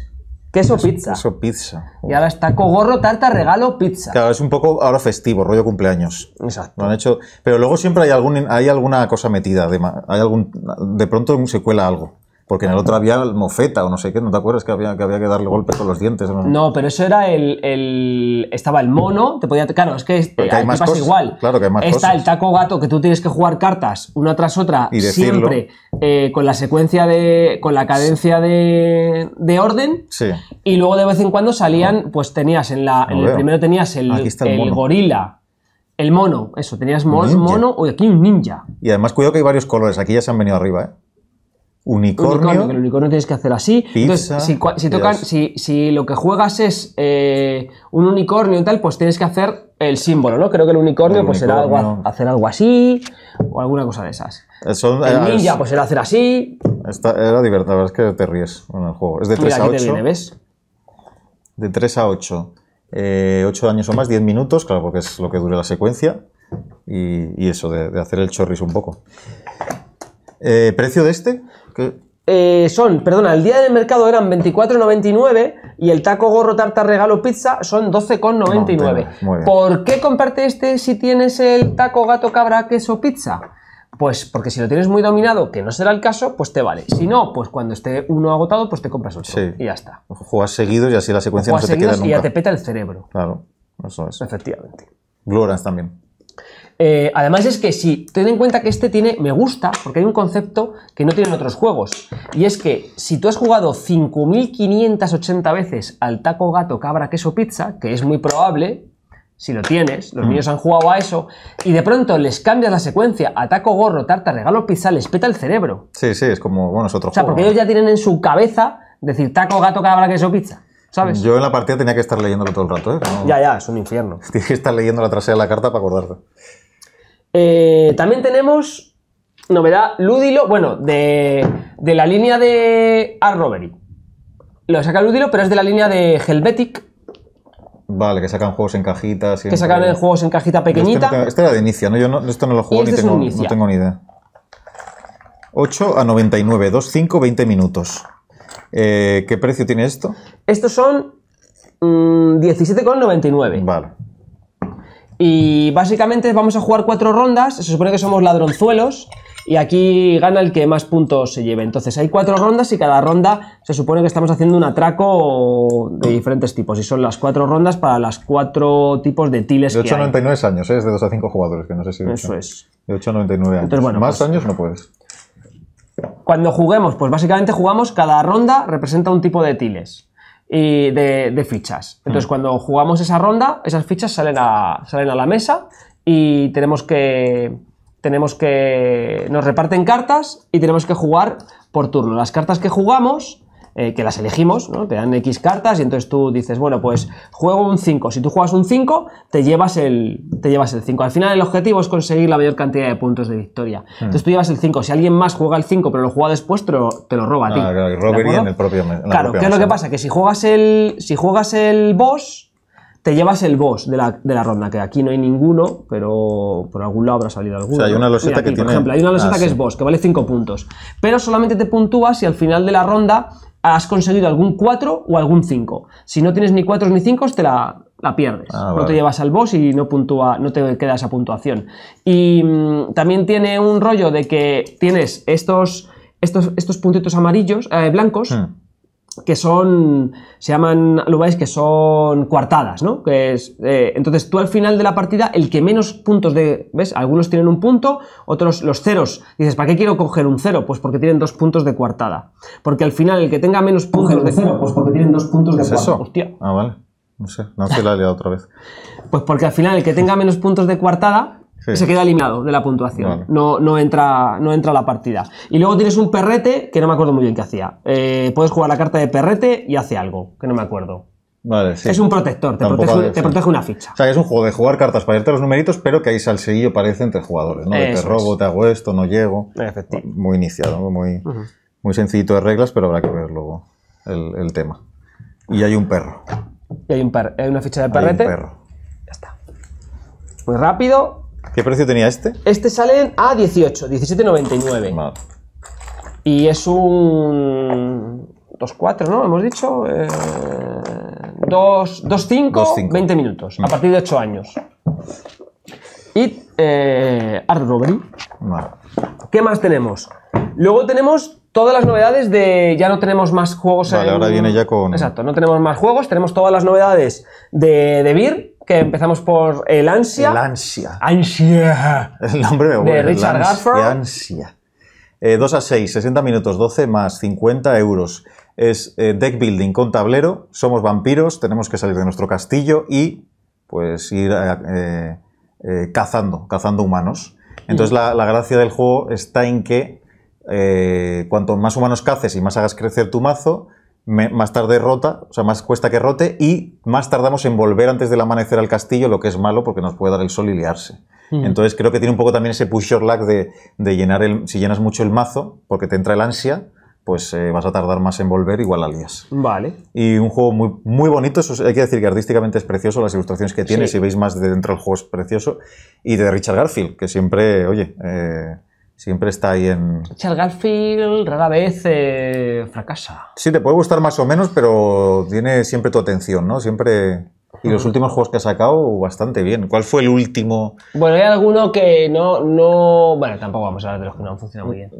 Speaker 2: Queso pizza.
Speaker 1: Queso pizza.
Speaker 2: Y ahora está cogorro, tarta, regalo, pizza.
Speaker 1: Claro, es un poco ahora festivo, rollo cumpleaños. Exacto. Lo han hecho, pero luego siempre hay, algún, hay alguna cosa metida, además hay algún, de pronto se cuela algo. Porque en el otro había mofeta o no sé qué, ¿no te acuerdas que había que, darle golpes con los dientes? No,
Speaker 2: pero eso era el, Estaba el mono, te podía. Claro, es que, es pasa igual.
Speaker 1: Claro que Está el
Speaker 2: taco gato que tú tienes que jugar cartas una tras otra, y siempre eh, con la secuencia de. con la cadencia de, orden. Sí. Y luego de vez en cuando salían, pues tenías en la. primero tenías el, gorila. El mono, eso, tenías mono o aquí un ninja.
Speaker 1: Y además, cuidado que hay varios colores, aquí ya se han venido arriba, ¿eh? unicornio. unicornio que el unicornio tienes que hacer así.
Speaker 2: si, lo que juegas es eh, un unicornio y tal, pues tienes que hacer el símbolo, ¿no? Creo que el unicornio, pues será hacer algo así o alguna cosa de esas.
Speaker 1: Eso, el eh, pues
Speaker 2: era hacer así.
Speaker 1: Eh, era divertido, la verdad es que te ríes con el juego. Es de 3 a 8. ¿ves? De 3 a 8. 8 años o más, 10 minutos, claro, porque es lo que dure la secuencia. Y, eso, de, hacer el chorris un poco. ¿Precio de este? Eh, son, perdona, el día del mercado eran
Speaker 2: 24,99 y el taco gorro tarta regalo pizza son 12,99. ¿Por qué comparte este si tienes el taco gato cabra queso pizza? Pues porque si lo tienes muy dominado, que no será el caso, pues te vale. Si no, pues cuando esté uno agotado, pues te compras otro. Y ya
Speaker 1: está. Juegas seguido y así la secuencia no se te queda Y ya te
Speaker 2: peta el cerebro.
Speaker 1: Claro, eso es. Efectivamente. Gloras también.
Speaker 2: Eh, además es que si ten en cuenta que este tiene me gusta, porque hay un concepto que no tienen otros juegos. Y es que si tú has jugado 5.580 veces al taco gato cabra queso pizza, que es muy probable, si lo tienes, los mm. niños han jugado a eso, y de pronto les cambias la secuencia, ataco gorro, tarta, regalo pizza, les peta el cerebro.
Speaker 1: Sí, sí, es como, bueno, es otro juego. O sea, porque
Speaker 2: ellos ya tienen en su cabeza decir taco, gato, cabra, queso, pizza.
Speaker 1: ¿Sabes? Yo en la partida tenía que estar leyéndolo todo el rato, ¿eh? ya, ya, es un infierno. Tienes que estar leyendo la trasera de la carta para acordarte.
Speaker 2: Eh, también tenemos novedad Ludilo, bueno, de, la línea de Art Lo saca Ludilo, pero es de la línea de Helvetic.
Speaker 1: Vale, que sacan juegos en cajitas. Que sacan
Speaker 2: juegos en cajita este pequeñita. Este,
Speaker 1: era de inicio, ¿no? Yo no, esto no lo juego ni este tengo, no tengo ni idea. 8 a 99, 2, 5, 20 minutos. Eh, ¿Qué precio tiene esto? Estos son 17,99. Mm, vale.
Speaker 2: Y básicamente vamos a jugar cuatro rondas, se supone que somos ladronzuelos, y aquí gana el que más puntos se lleve. Entonces hay cuatro rondas y cada ronda se supone que estamos haciendo un atraco de diferentes tipos. Y son las cuatro rondas para las cuatro tipos de tiles de 8 a 99
Speaker 1: años, ¿eh? es de 2 a 5 jugadores, que no sé si... Eso es. De 8 a 99 años. más pues años no puedes.
Speaker 2: Cuando juguemos, pues básicamente jugamos cada ronda representa un tipo de tiles y de, fichas. Entonces, mm. cuando jugamos esa ronda, esas fichas salen a, salen a la mesa y tenemos que, tenemos que... Nos reparten cartas y tenemos que jugar por turno. Las cartas que jugamos eh, que las elegimos, Te dan X cartas y entonces tú dices, bueno, pues juego un 5. Si tú juegas un 5, te llevas el 5. Al final el objetivo es conseguir la mayor cantidad de puntos de victoria. Hmm. Entonces tú llevas el 5. Si alguien más juega el 5 pero lo juega después, te lo, te roba a ti. Ah, claro, en el
Speaker 1: propio Claro, ¿qué es lo que
Speaker 2: pasa? Que si juegas el, si juegas el boss, te llevas el boss de la, ronda, que aquí no hay ninguno, pero por algún lado habrá salido alguno. Por ejemplo, hay una loseta ah, que es boss, que vale 5 puntos. Pero solamente te puntúas si al final de la ronda has conseguido algún 4 o algún 5. Si no tienes ni 4 ni 5, te la, pierdes. Ah, no te llevas al boss y no, puntúa, no te queda esa puntuación. Y mm, también tiene un rollo de que tienes estos, estos, estos puntitos amarillos, eh, blancos. Hmm que son, se llaman lo veis, que son cuartadas, ¿no? Que es, eh, entonces tú al final de la partida, el que menos puntos de, ¿ves? Algunos tienen un punto, otros los ceros. Dices, ¿para qué quiero coger un cero? Pues porque tienen dos puntos de cuartada. Porque al final el que tenga menos puntos de cero, pues porque tienen dos puntos de ¿Es Ah, vale. No sé, no sé, la he otra vez. Pues porque al final el que tenga menos puntos de coartada se queda eliminado de la puntuación. No, no, entra, no entra a la partida. Y luego tienes un perrete que no me acuerdo muy bien qué hacía. Eh, puedes jugar la carta de perrete y hace algo, que no me acuerdo.
Speaker 1: Es un protector, te protege, una ficha. O sea, es un juego de jugar cartas para irte los numeritos, pero que hay salseguillo parece entre jugadores, ¿no? te robo, te hago esto, no llego. Muy iniciado, muy, muy sencillito de reglas, pero habrá que ver luego el, tema. Y hay un perro. Y hay un una ficha de perrete. Ya está. Muy rápido, ¿Qué precio tenía este?
Speaker 2: Este salen a 18, 17,99. Y es un 2.4, ¿no? Hemos dicho. Eh, 2.5, 20 minutos. Mm. A partir de 8 años. Y eh, Art Robbery. ¿Qué más tenemos? Luego tenemos todas las novedades de. Ya no tenemos más juegos. Vale, en, ahora viene ya con. Exacto, no tenemos más juegos. Tenemos todas las novedades de, de Beer que empezamos por eh,
Speaker 1: El Ansia. El Ansia. Ansia. El nombre De Richard Garfield. Ansia. 2 eh, a 6, 60 minutos, 12 más 50 euros. Es eh, deck building con tablero. Somos vampiros, tenemos que salir de nuestro castillo y pues ir cazando, cazando humanos. Entonces mm. la, la, gracia del juego está en que cuanto más humanos caces y más hagas crecer tu mazo, más tarde rota, o sea, más cuesta que rote, y más tardamos en volver antes del amanecer al castillo, lo que es malo porque nos puede dar el sol y liarse. Mm. Entonces creo que tiene un poco también ese push your luck de, llenar el. Si llenas mucho el mazo, porque te entra el ansia, pues eh, vas a tardar más en volver, igual alías Vale. Y un juego muy, muy bonito, eso hay que decir que artísticamente es precioso, las ilustraciones que tiene, si veis más de dentro el juego es precioso. Y de Richard Garfield, que siempre, oye, eh, Siempre está ahí en.
Speaker 2: Charles Garfield rara vez eh, fracasa.
Speaker 1: Sí, te puede gustar más o menos, pero tiene siempre tu atención, ¿no? Siempre. Y los últimos juegos que ha sacado, bastante bien. ¿Cuál fue el último?
Speaker 2: Bueno, hay alguno que no, Bueno, tampoco vamos a hablar de los que no han funcionado muy
Speaker 1: bien.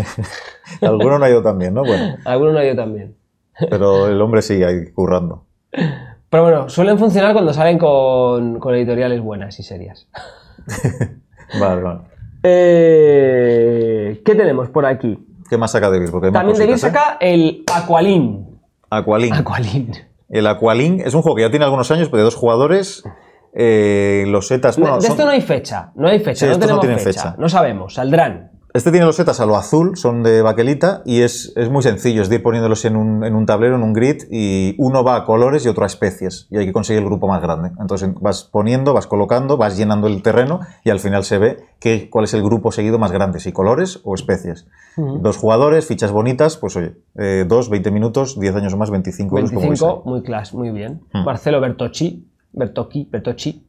Speaker 1: alguno no ha ido
Speaker 2: tan bien, ¿no? Bueno. Alguno no ha ido tan bien.
Speaker 1: Pero el hombre sigue ahí currando.
Speaker 2: Pero bueno, suelen funcionar cuando salen con, con editoriales buenas y serias.
Speaker 1: vale, vale. Eh, ¿Qué tenemos por aquí? ¿Qué más saca Devis? Porque También tenéis ¿eh? saca el Aqualin. Aqualín El Aqualín es un juego que ya tiene algunos años, pero de dos jugadores. Eh, los setas. de esto
Speaker 2: no hay fecha, no hay fecha, no tenemos fecha. no sabemos, saldrán.
Speaker 1: Este tiene los setas a lo azul, son de baquelita y es, muy sencillo, es ir poniéndolos en un, en un, tablero, en un grid y uno va a colores y otro a especies y hay que conseguir el grupo más grande. Entonces vas poniendo, vas colocando, vas llenando el terreno y al final se ve cuál es el grupo seguido más grande, si colores o especies. Dos jugadores, fichas bonitas, pues oye, eh, dos, 20 minutos, 10 años o más, 25 25,
Speaker 2: muy clas, muy bien. Hmm. Marcelo Bertocchi, Bertocchi, Bertocchi,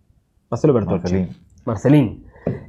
Speaker 2: Marcelo Bertocchi. Marcelín.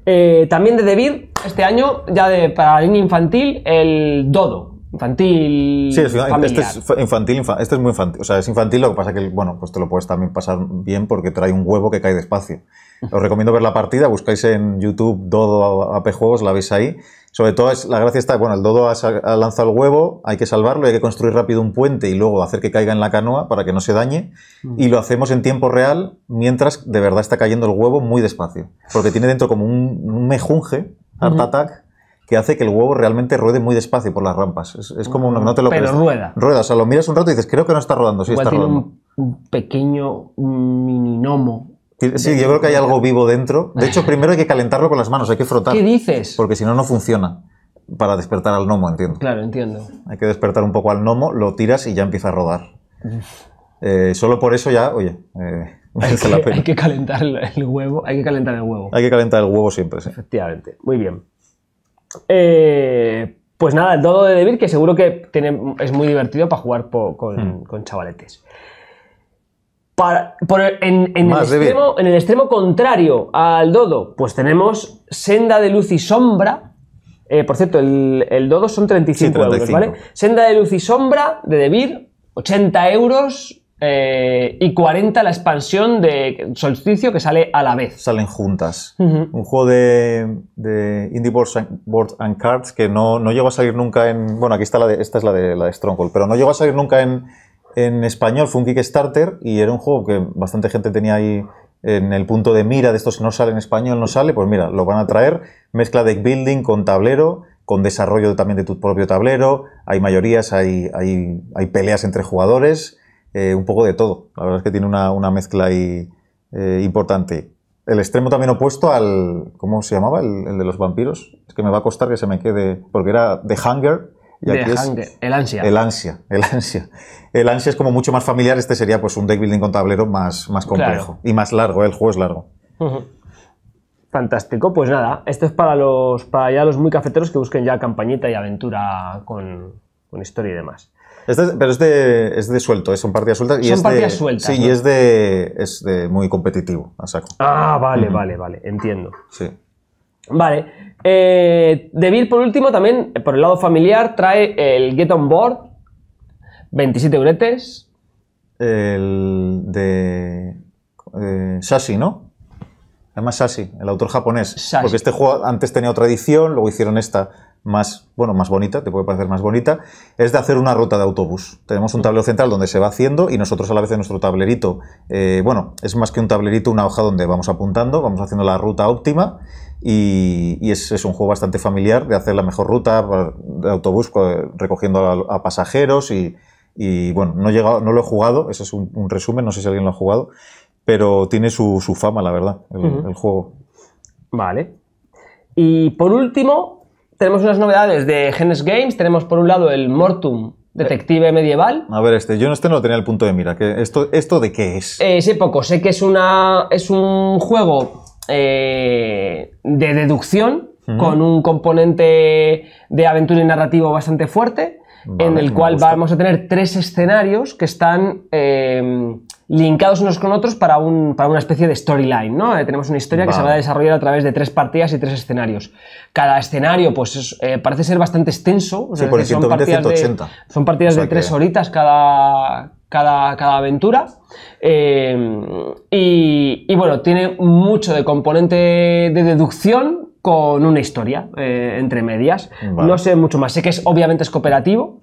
Speaker 2: Eh, también de David, este año, ya de, para la línea infantil, el Dodo. Infantil. Sí, es, este es
Speaker 1: infantil, esto es muy infantil. O sea, es infantil, lo que pasa que, bueno, pues te lo puedes también pasar bien porque trae un huevo que cae despacio. Os recomiendo ver la partida, buscáis en YouTube Dodo AP Juegos, la veis ahí sobre todo es, la gracia está, bueno, el dodo ha, lanzado el huevo, hay que salvarlo, hay que construir rápido un puente y luego hacer que caiga en la canoa para que no se dañe. Y lo hacemos en tiempo real mientras de verdad está cayendo el huevo muy despacio. Porque tiene dentro como un, mejunje, Art attack, que hace que el huevo realmente ruede muy despacio por las rampas. Es, como no, no te lo Pero rueda. Rueda, o sea, lo miras un rato y dices, creo que no está rodando, sí está rodando. Un,
Speaker 2: un mini nomo Sí, yo creo que hay algo
Speaker 1: vivo dentro. De hecho, primero hay que calentarlo con las manos, hay que frotar. ¿Qué dices? Porque si no, no funciona. Para despertar al gnomo, entiendo. Claro, entiendo. Hay que despertar un poco al gnomo, lo tiras y ya empieza a rodar. Eh, solo por eso ya, oye, eh, hay, que, la pena. hay, que,
Speaker 2: calentar el huevo. Hay que calentar el huevo.
Speaker 1: Hay que calentar el huevo siempre, sí.
Speaker 2: Efectivamente. Muy bien. Eh, pues nada, el de Devil, que seguro que tiene, es muy divertido para jugar con, hmm. con chavaletes en, el extremo, contrario al dodo, pues tenemos senda de luz y sombra. Eh, por cierto, el, dodo son 35, euros, ¿vale? Senda de luz y sombra de Debir, 80 euros eh, y 40 la expansión de Solsticio que sale a la vez.
Speaker 1: Salen juntas. Un juego de, de Indie Boards and, Board and, Cards que no, no llegó a salir nunca en. Bueno, aquí está la de, esta es la de, la de Stronghold, pero no llegó a salir nunca en en español, fue un Kickstarter y era un juego que bastante gente tenía ahí en el punto de mira de estos que no sale en español, no sale, pues mira, lo van a traer, mezcla deck building con tablero, con desarrollo también de tu propio tablero, hay mayorías, hay, hay, peleas entre jugadores, eh, un poco de todo. La verdad es que tiene una, mezcla ahí eh, importante. El extremo también opuesto al, ¿cómo se llamaba? El, el, de los vampiros. Es que me va a costar que se me quede, porque era The Hunger, el ansia. El ansia, el ansia. El ansia es como mucho más familiar, este sería pues un deck building con tablero más, más complejo y más largo, el juego es largo.
Speaker 2: Fantástico, pues nada, esto es para los para ya los muy cafeteros que busquen ya campañita y aventura con, con historia y demás.
Speaker 1: Este, pero es de, es de suelto, eh, son partidas sueltas. Y son partidas sueltas. Sí, y es de, muy competitivo, Ah, vale, vale, vale, entiendo. Sí.
Speaker 2: Vale. Eh, por último, también eh, por el lado familiar, trae el Get On Board, 27 uretes
Speaker 1: El de. Eh, Shashi, ¿no? Además, Shashi, el autor japonés. Porque este juego antes tenía otra edición, luego hicieron esta más, bueno, más bonita, te puede parecer más bonita, es de hacer una ruta de autobús. Tenemos un tablero central donde se va haciendo y nosotros a la vez en nuestro tablerito, eh, bueno, es más que un tablerito, una hoja donde vamos apuntando, vamos haciendo la ruta óptima y, es, un juego bastante familiar de hacer la mejor ruta de autobús recogiendo a, pasajeros y, bueno, no, no lo he jugado, ese es un, resumen, no sé si alguien lo ha jugado, pero tiene su, fama, la verdad, el, juego. Vale. Y por último, tenemos unas novedades
Speaker 2: de Genes Games. Tenemos por un lado el Mortum Detective medieval.
Speaker 1: A ver, este, yo este no tenía el punto de mira. Que esto, ¿Esto de qué es?
Speaker 2: Eh, sé poco, sé que es, una, es un juego eh, de deducción con un componente de aventura y narrativo bastante fuerte, en el cual vamos a tener tres escenarios que están em, linkados unos con otros para, un, para una especie de storyline. ¿no? Eh, tenemos una historia que se va a desarrollar a través de tres partidas y tres escenarios. Cada escenario pues, eh, parece ser bastante extenso. son, partidas de, tres horitas cada, cada, aventura. Eh, y, bueno, tiene mucho de componente de deducción con una historia eh, entre medias. No sé mucho más. Sé que es, obviamente es cooperativo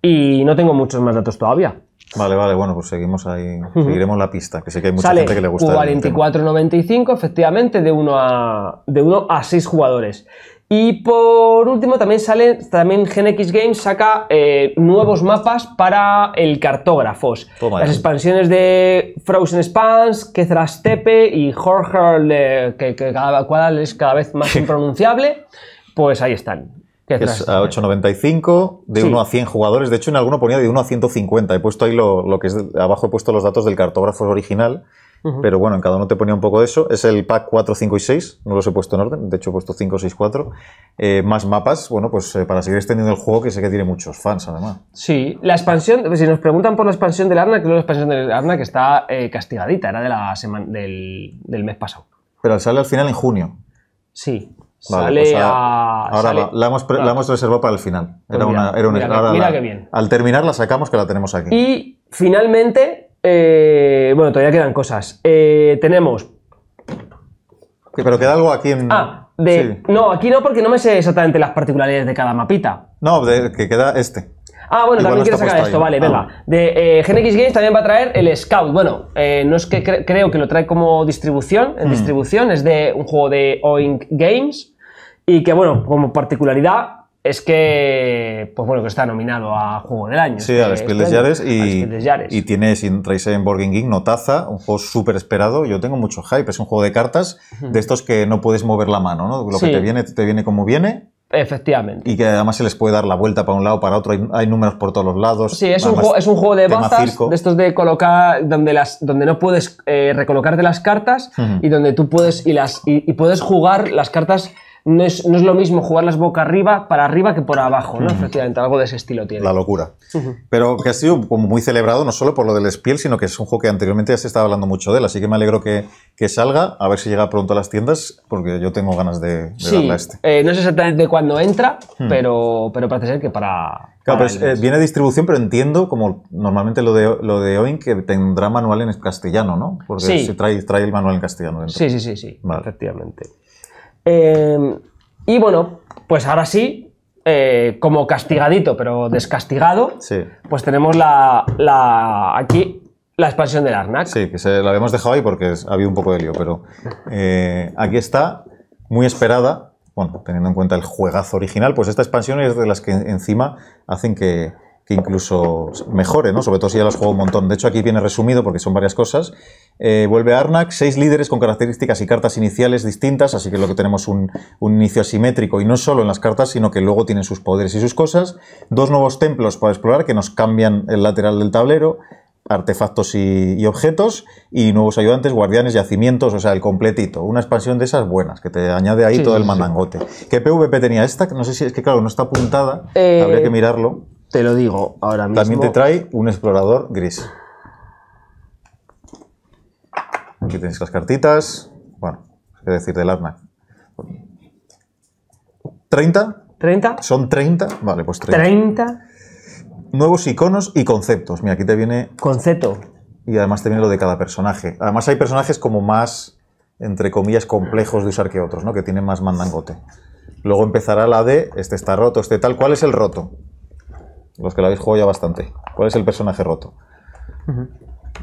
Speaker 1: y no tengo muchos más datos todavía. Vale, vale, bueno, pues seguimos ahí, seguiremos la pista, que sé que hay mucha gente que le gusta.
Speaker 2: 44.95, efectivamente, de 1 a, de uno a 6 jugadores. Y por último, también sale, también GeneX Games saca eh, nuevos mapas para el cartógrafos. Las expansiones de Frozen Spans, Kezras Tepe y Jorge que, cada cual es cada vez más impronunciable, pues ahí están. es a
Speaker 1: 8.95, de 1 a 100 jugadores. De hecho, en alguno ponía de 1 a 150. He puesto ahí lo, que es, abajo he puesto los datos del cartógrafo original pero bueno, en cada uno te ponía un poco de eso. Es el pack 4, 5 y 6, no los he puesto en orden, de hecho he puesto 5, 6, 4. más mapas, bueno, pues eh, para seguir extendiendo el juego, que sé que tiene muchos fans además.
Speaker 2: Sí, la expansión, si nos preguntan por la expansión del Arna, creo que la expansión del Arna que está eh, castigadita, era de la semana, del, mes pasado.
Speaker 1: Pero sale al final en junio. Sí. sale a, ahora la, hemos reservado para el final. era una, mira, que bien. Al terminar la sacamos que la tenemos aquí. Y
Speaker 2: finalmente eh, bueno, todavía quedan cosas. Eh, tenemos.
Speaker 1: pero queda algo aquí en. Ah,
Speaker 2: de. No, aquí no, porque no me sé exactamente las particularidades de cada mapita.
Speaker 1: No, que queda este.
Speaker 2: Ah, bueno, también quieres sacar esto, vale, venga. Ah. De eh, GNX Games también va a traer el Scout. Bueno, eh, no es que creo que lo trae como distribución, en mm. distribución, es de un juego de Oink Games. Y que, bueno, como particularidad, es que, pues bueno, que está nominado a Juego del Año. Sí, a las Yares.
Speaker 1: Y, y tiene Sin en Borgen King, Notaza, un juego súper esperado. Yo tengo mucho hype. Es un juego de cartas de estos que no puedes mover la mano, ¿no? Lo que te viene, te viene como viene. Efectivamente. Y que además se les puede dar la vuelta para un lado, para otro. Hay, números por todos los lados. Sí, es, un, juego, de bazas,
Speaker 2: de estos de colocar, donde, las, donde no puedes eh, recolocarte las cartas y donde tú puedes, y, las, y puedes jugar las cartas no es, lo mismo jugar las boca arriba, para arriba que por abajo, ¿no?
Speaker 1: Efectivamente, algo de ese estilo tiene. La locura. Pero que ha sido como muy celebrado, no solo por lo del Spiel, sino que es un juego que anteriormente ya se estaba hablando mucho de él, así que me alegro que, que salga, a ver si llega pronto a las tiendas, porque yo tengo ganas de, de darle a este.
Speaker 2: Eh, no sé exactamente de cuándo entra, hmm. pero, pero parece ser que para... Claro, eh, viene
Speaker 1: distribución, pero entiendo, como normalmente lo de, lo de Oin, que tendrá manual en castellano, ¿no? Porque se trae, trae el manual en castellano Sí, sí, sí, sí, efectivamente.
Speaker 2: Em, y bueno, pues ahora sí, eh, como castigadito, pero descastigado, pues tenemos la,
Speaker 1: aquí la expansión del Arnak. Sí, que se la habíamos dejado ahí porque había un poco de lío, pero eh, aquí está, muy esperada. Bueno, teniendo en cuenta el juegazo original, pues esta expansión es de las que encima hacen que, que incluso mejore, ¿no? Sobre todo si ya las juego un montón. De hecho, aquí viene resumido porque son varias cosas. Vuelve eh, vuelve Arnak, seis líderes con características y cartas iniciales distintas, así que lo que tenemos un, un inicio asimétrico y no solo en las cartas, sino que luego tienen sus poderes y sus cosas. Dos nuevos templos para explorar que nos cambian el lateral del tablero artefactos y, objetos, y nuevos ayudantes, guardianes, yacimientos, o sea, el completito. Una expansión de esas buenas, que te añade ahí todo el mandangote. ¿Qué PvP tenía esta? No sé si es que, claro, no está apuntada, eh, habría que mirarlo. Te lo digo ahora mismo. También te trae un explorador gris. Aquí tenéis las cartitas. Bueno, qué decir del arma. 30. 30. Son 30. Vale, pues 30. 30. Nuevos iconos y conceptos. Mira, aquí te viene. Concepto. Y además te viene lo de cada personaje. Además, hay personajes como más, entre comillas, complejos de usar que otros, ¿no? Que tienen más mandangote. Luego empezará la de este está roto, este tal. ¿Cuál es el roto? los que la habéis jugado ya bastante. ¿Cuál es el personaje roto?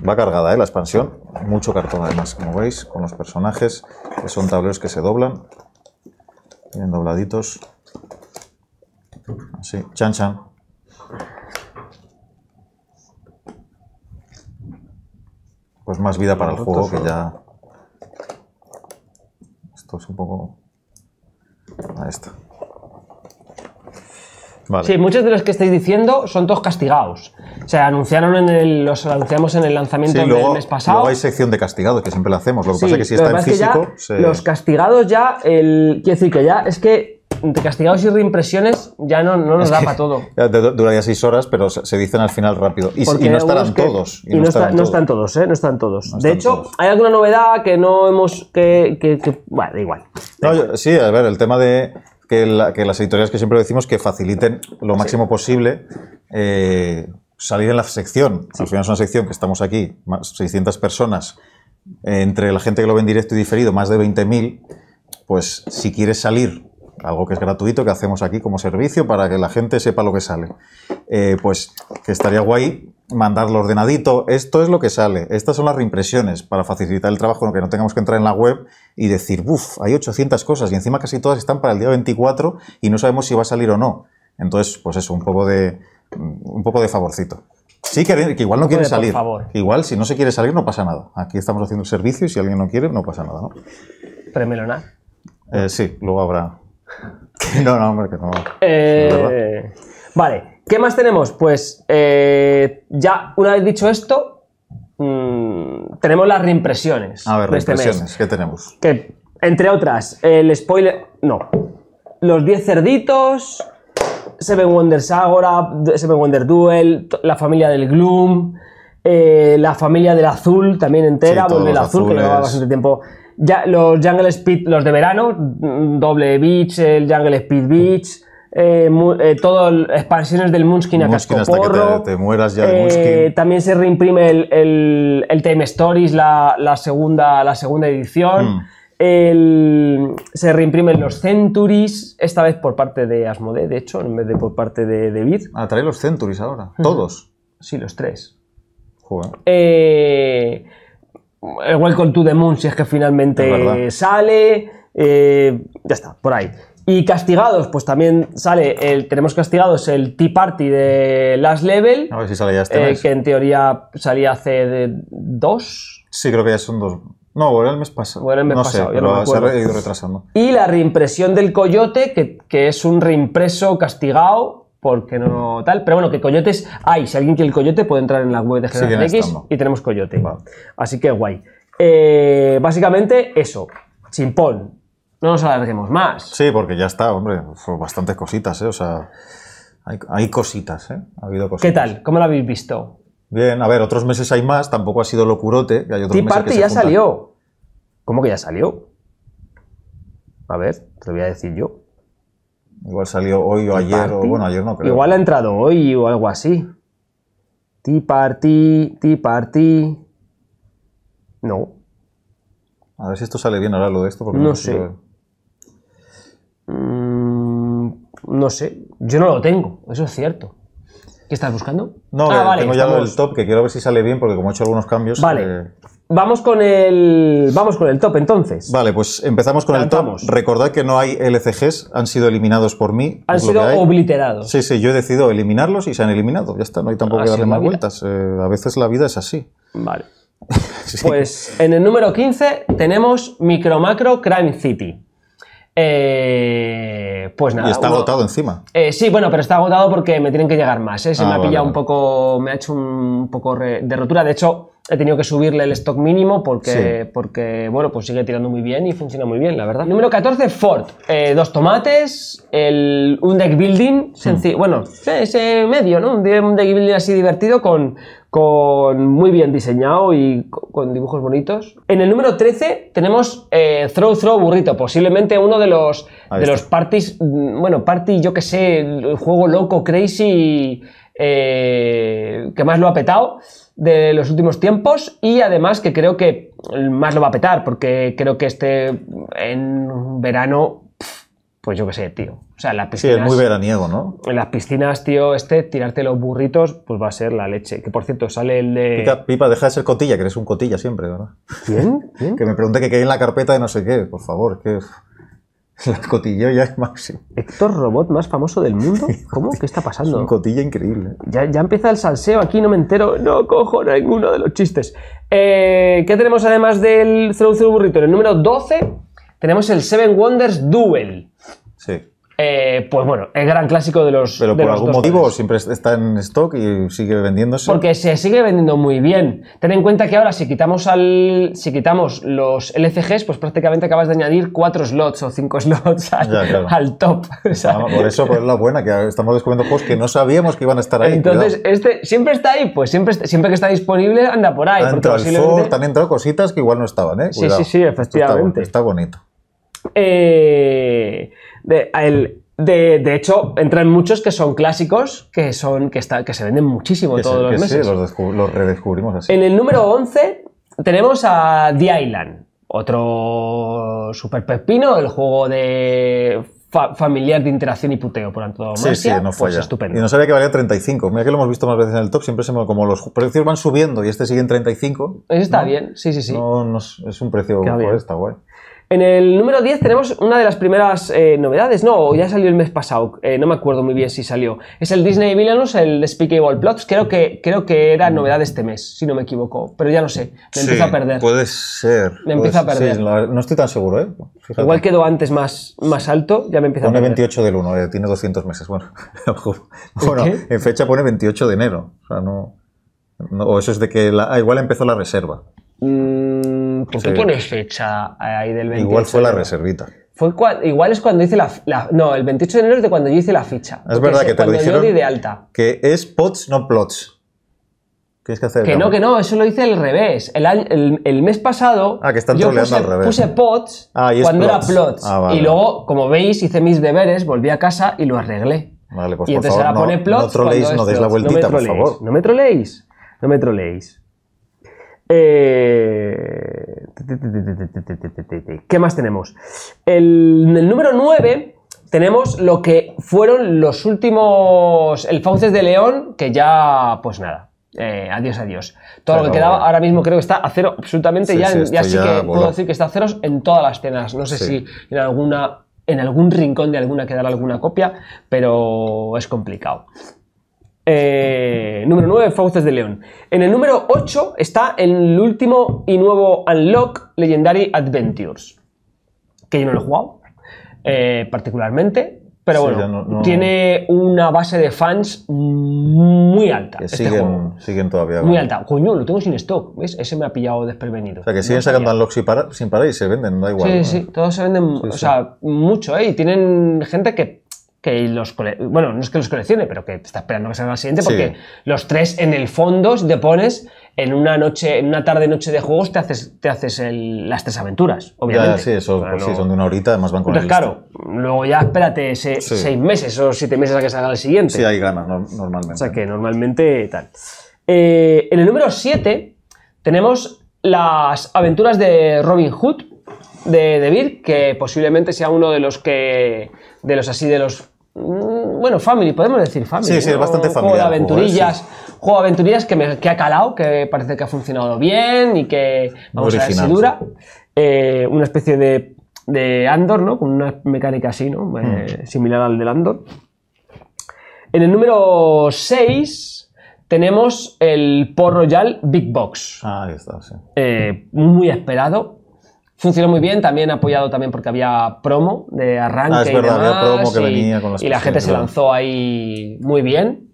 Speaker 1: Va cargada ¿eh? la expansión, mucho cartón además, como veis, con los personajes, que son tableros que se doblan, tienen dobladitos, así, chan chan. Pues más vida para el juego, que ya... Esto es un poco... Ahí está. Sí, muchos
Speaker 2: de los que estáis diciendo son todos castigados. O sea, anunciaron en los anunciamos en el lanzamiento del mes pasado. Luego hay
Speaker 1: sección de castigados, que siempre la hacemos. Lo que pasa es que si está en físico. Los
Speaker 2: castigados ya, el, quiero decir que ya es que entre castigados y reimpresiones ya no, no nos da para todo.
Speaker 1: Duraría seis horas, pero se dicen al final rápido. Y, no estarán todos. Y, no, estarán todos. están
Speaker 2: todos, ¿eh? No están todos. de hecho, hay alguna novedad que no hemos. que, bueno, da igual.
Speaker 1: sí, a ver, el tema de que, las editoriales que siempre decimos que faciliten lo máximo posible eh, salir en la sección. Al final es una sección que estamos aquí, más 600 personas, eh, entre la gente que lo ve en directo y diferido, más de 20.000, pues si quieres salir algo que es gratuito, que hacemos aquí como servicio para que la gente sepa lo que sale. Eh, pues que estaría guay mandarlo ordenadito, esto es lo que sale, estas son las reimpresiones para facilitar el trabajo, que no tengamos que entrar en la web y decir, uff, hay 800 cosas y encima casi todas están para el día 24 y no sabemos si va a salir o no. Entonces, pues eso, un poco de, un poco de favorcito. Sí, que, igual no quiere salir. Igual, si no se quiere salir, no pasa nada. Aquí estamos haciendo el servicio y si alguien no quiere, no pasa nada, ¿no? Premelonar. Eh, sí, luego habrá No, no, hombre, que no.
Speaker 2: Eh, vale, ¿qué más tenemos? Pues eh, ya una vez dicho esto, mm, tenemos las reimpresiones. A ver, este reimpresiones, ¿qué tenemos? Que, entre otras, el spoiler. No. Los 10 cerditos. Seven Wonders Agora Seven Wonder Duel, la familia del Gloom, eh, la familia del Azul también entera, sí, el Azul, azules. que llevaba bastante tiempo los Jungle Speed, los de verano, mm, doble beach, el Jungle Speed Beach. Eh, eh, todas expansiones del Moonskin a casco que
Speaker 1: Te, mueras ya de eh,
Speaker 2: también se reimprime el, el, Time Stories, la, segunda, la segunda edición. Mm. se reimprimen los Centuries, esta vez por parte de Asmodee, de hecho,
Speaker 1: en vez de por parte de, David. Ah, trae los Centuries ahora. ¿Todos? sí, los tres. Joder.
Speaker 2: Eh, con to the Moon, si es que finalmente sale. Eh, ya está, por ahí. Y castigados, pues también sale el. Tenemos castigados el Tea Party de Last Level.
Speaker 1: A ver si sale ya este eh, Que
Speaker 2: en teoría salía hace dos.
Speaker 1: Sí, creo que ya son dos.
Speaker 2: No, bueno, el mes pasado. Bueno, el mes pasado, se ha ido retrasando. Y la reimpresión del Coyote, que, que es un reimpreso castigado porque no tal. Pero bueno, que coyotes hay. Si alguien quiere el coyote, puede entrar en la web de Generación X y tenemos coyote. Así que guay. Eh, básicamente eso.
Speaker 1: Chimpón. No nos alarguemos más. Sí, porque ya está, hombre. Son bastantes cositas, ¿eh? O sea, hay, cositas, ¿eh? Ha habido cositas. ¿Qué tal? ¿Cómo lo habéis visto? Bien, a ver, otros meses hay más. Tampoco ha sido locurote. Y hay ya salió. ¿Cómo que ya salió? A ver, te lo voy a decir yo. Igual salió hoy o ayer, bueno, ayer no creo. Igual
Speaker 2: ha entrado hoy o algo así. Tea Party, Tea Party. No.
Speaker 1: A ver si esto sale bien ahora lo de esto. Porque no, sé.
Speaker 2: Mm, no sé. Yo no lo tengo, eso es cierto. ¿Qué estás buscando?
Speaker 1: No, ah, tengo ya del top, que quiero ver si sale bien, porque como he hecho algunos cambios. Vale. Eh, Vamos con el. Vamos con el top entonces. Vale, pues empezamos con el top. Recordad que no hay LCGs, han sido eliminados por mí. Han sido
Speaker 2: obliterados.
Speaker 1: Sí, sí, yo he decidido eliminarlos y se han eliminado. Ya está, no hay tampoco que darle más vueltas. Eh, a veces la vida es así. Vale.
Speaker 2: Pues en el número 15 tenemos Micro Macro Crime City. Eh, pues nada. está agotado encima. Eh, sí, bueno, pero está agotado porque me tienen que llegar más. Se ah, me ha pillado un poco. Me ha hecho un poco de rotura. De hecho he tenido que subirle el stock mínimo porque, porque, bueno, pues sigue tirando muy bien y funciona muy bien, la verdad. Número 14, Ford. Eh, dos tomates, un deck building, sencillo, hmm. bueno, ese medio, ¿no? Un deck building así divertido con, con muy bien diseñado y con dibujos bonitos. En el número 13 tenemos eh, Throw Throw Burrito, posiblemente uno de los, de los parties, mm, bueno, party, yo que sé, el juego loco, crazy, eh, que más lo ha petado de los últimos tiempos y además que creo que más lo va a petar porque creo que este en verano pues yo qué sé, tío. O sea, las piscinas. Sí, es muy veraniego, ¿no?
Speaker 1: En las piscinas, tío, este, tirarte los burritos, pues va a ser la leche. Que por cierto, sale el de. pipa, deja de ser cotilla, que eres un cotilla siempre, ¿verdad? ¿Quién? Que me pregunte que hay en la carpeta de no sé qué, por favor, que. La cotilleo ya es máximo. Héctor Robot más famoso del mundo.
Speaker 2: ¿Cómo? ¿Qué está pasando? Es un cotilla increíble. Ya, ya empieza el salseo aquí, no me entero. No cojo ninguno de los chistes. Eh, ¿Qué tenemos además del Throw Burrito? En el número 12 tenemos el Seven Wonders Duel.
Speaker 1: Sí. Eh, pues bueno, el gran clásico de los. Pero por algún motivo siempre está en stock y sigue vendiéndose. Porque se sigue vendiendo muy
Speaker 2: bien. Ten en cuenta que ahora, si quitamos al. Si quitamos los LCGs, pues prácticamente acabas de añadir cuatro slots o cinco slots al, top. Ah, por eso
Speaker 1: es la buena, que estamos descubriendo juegos que no sabíamos que iban a estar ahí. Entonces,
Speaker 2: este siempre está ahí, pues siempre, siempre que está
Speaker 1: disponible, anda por ahí. Ah, han entrado, cositas que igual no estaban, ¿eh? Sí, sí, sí, efectivamente. está bonito.
Speaker 2: Eh. De, el, de, hecho, entran muchos que son clásicos, que, son, que, está, que se venden muchísimo todos los meses.
Speaker 1: Sí, los, redescubrimos así.
Speaker 2: En el número 11 tenemos a The Island, otro super pepino, el juego de familiar de interacción y puteo, por tanto Sí, sí, no fue pues estupendo. Y no
Speaker 1: sabía que valía 35. Mira que lo hemos visto más veces en el top, siempre se me, como los precios van subiendo y este sigue en 35.
Speaker 2: está bien,
Speaker 1: sí, sí, sí. No, no, es un precio, está guay.
Speaker 2: En el número 10 tenemos una de las primeras eh, novedades, no, ya salió el mes pasado, eh, no me acuerdo muy
Speaker 1: bien si salió.
Speaker 2: Es el Disney Villanos, el Speakable Plots, creo que, creo que era novedad este mes, si no me equivoco, pero ya no sé, me empiezo a perder.
Speaker 1: Puede ser. Me empieza a perder. no, estoy tan seguro, ¿eh? Igual quedó
Speaker 2: antes más, más alto, ya me empieza a perder. Pone
Speaker 1: 28 del 1, eh, tiene 200 meses, bueno. en fecha pone 28 de enero, o eso es de que la, ah, igual empezó la reserva.
Speaker 2: Mmm qué qué pones fecha ahí del 28? Igual fue
Speaker 1: la reservita.
Speaker 2: Fue igual es cuando hice la, No, el 28 de enero es de cuando yo hice la ficha. Es verdad que te lo dijeron. Yo di de alta.
Speaker 1: Que es pots, no plots. qué es que hacer. Que no, que
Speaker 2: no, eso lo hice al revés. El, el, mes pasado.
Speaker 1: Ah, que están troleando al revés. Puse
Speaker 2: pots
Speaker 1: ah, cuando era plots. Ah, y
Speaker 2: luego, como veis, hice mis deberes, volví a casa y lo arreglé. Vale, pues por favor, ahora no, pone plots. No troleéis, no deis la vueltita, por favor. No me troleéis. No me troleéis. Eh, ¿Qué más tenemos? En el número 9 tenemos lo que fueron los últimos. El Fauces de León, que ya, pues nada. Eh, adiós, adiós. Todo lo que quedaba ahora mismo creo que está a cero, absolutamente. ya sí, ya que puedo decir que está a ceros en todas las cenas. No sé si en alguna en algún rincón de alguna quedará alguna copia, pero es complicado. Eh, número 9, Fauces de León. En el número 8 está el último y nuevo Unlock Legendary Adventures. Que yo no lo he jugado eh, particularmente. Pero bueno, tiene una base de fans muy alta. Este siguen,
Speaker 1: siguen todavía. Muy alta.
Speaker 2: Coño, lo tengo sin stock. Ese me ha pillado desprevenido. O
Speaker 1: sea, que siguen sacando unlocks sin parar, y se venden, da igual. Sí, sí,
Speaker 2: todos se venden, o sea, mucho, ¿eh? Y tienen gente que que los bueno, no es que los coleccione, pero que está esperando que salga el siguiente, porque los tres en el fondo, te pones, en una noche, en una tarde noche de juegos te haces, te haces las tres aventuras, obviamente. sí,
Speaker 1: eso, son de una horita, además van con Entonces, claro,
Speaker 2: luego ya espérate seis meses o siete meses a que salga el siguiente. Sí, hay ganas, normalmente. O sea que normalmente tal. Eh, en el número 7 tenemos las aventuras de Robin Hood de De Beer, que posiblemente sea uno de los que de los así de los Mm, bueno, family, podemos decir family. Sí, sí, es bastante Juego de aventurillas, juego de aventurillas que, ha calado, que parece que ha funcionado bien y que vamos a ver dura. Eh, una especie de, Andor, ¿no? Con una mecánica así, ¿no? Eh, mm. similar al del Andor. En el número 6 tenemos el Port Royal Big Box. Ah, ahí está, sí. Eh, muy esperado funcionó muy bien, también apoyado también porque había promo de arranque ah, y promo que venía con y la gente se lanzó ahí muy bien.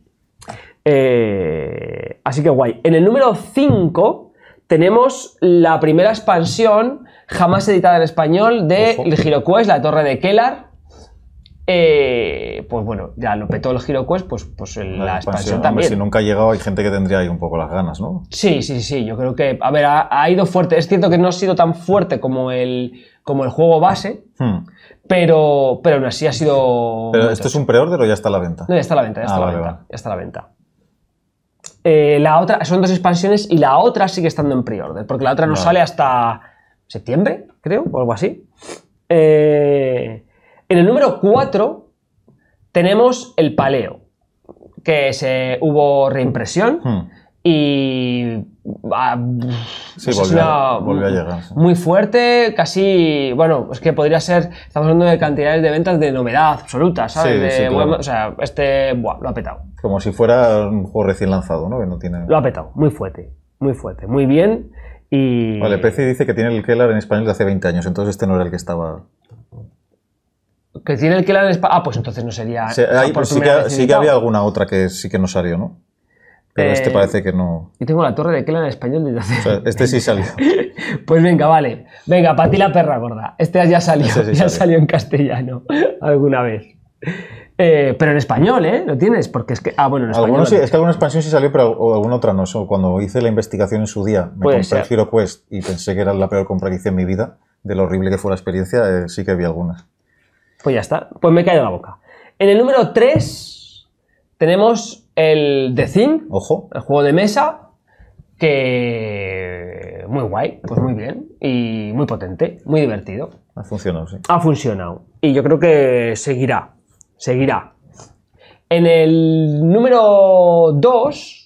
Speaker 2: Eh, así que guay. En el número 5 tenemos la primera expansión jamás editada en español de Ojo. El la torre de Kellar. Eh, pues bueno, ya lo petó el Quest, pues, pues la, expansión también. si nunca ha llegado,
Speaker 1: hay gente que tendría ahí un poco las ganas, ¿no? Sí,
Speaker 2: sí, sí, yo creo que, a ver, ha, ido fuerte. Es cierto que no ha sido tan fuerte como el, como el juego base, hmm. pero, pero aún así ha sido... esto es un
Speaker 1: pre-order o ya está a la venta? No, ya está
Speaker 2: a la venta, ya ah, está, la venta, eh, la otra, son dos expansiones y la otra sigue estando en pre-order, porque la otra no sale hasta septiembre, creo, o algo así. Eh... En el número 4 tenemos el paleo, que se, hubo reimpresión. Hmm. Y. Ah,
Speaker 1: volvió, una, a llegar.
Speaker 2: Muy fuerte, casi. Bueno, es que podría ser. Estamos hablando de cantidades de ventas de novedad absoluta, ¿sabes? Sí, sí, O sea, este. Buah, lo ha petado.
Speaker 1: Como si fuera un juego recién lanzado, ¿no? Lo ha petado, muy fuerte. Muy fuerte, muy bien. Y... Vale, PC dice que tiene el Keller en español de hace 20 años, entonces este no era el que estaba.
Speaker 2: Que tiene el que la Ah, pues entonces no sería. sí, que, había
Speaker 1: alguna otra que sí que no salió, ¿no? Pero este eh, parece que no.
Speaker 2: Y tengo la torre de Kellan
Speaker 1: en español este sí salió.
Speaker 2: pues venga, vale. Venga, para ti la perra gorda. Este ya salió. Este ya salió. en castellano alguna vez. Eh, pero en español, ¿eh? Lo tienes, porque es que. Ah, bueno, en español. es que
Speaker 1: alguna expansión sí salió, pero alguna otra no. cuando hice la investigación en su día, me compré el y pensé que era la peor compra que hice en mi vida, de lo horrible que fue la experiencia, eh, sí que había algunas. Pues ya está, pues me cae caído la boca.
Speaker 2: En el número 3 tenemos el The Thing, ojo, el juego de mesa, que muy guay, pues muy bien, y muy potente, muy divertido.
Speaker 1: Ha funcionado, sí.
Speaker 2: Ha funcionado, y yo creo que seguirá, seguirá. En el número 2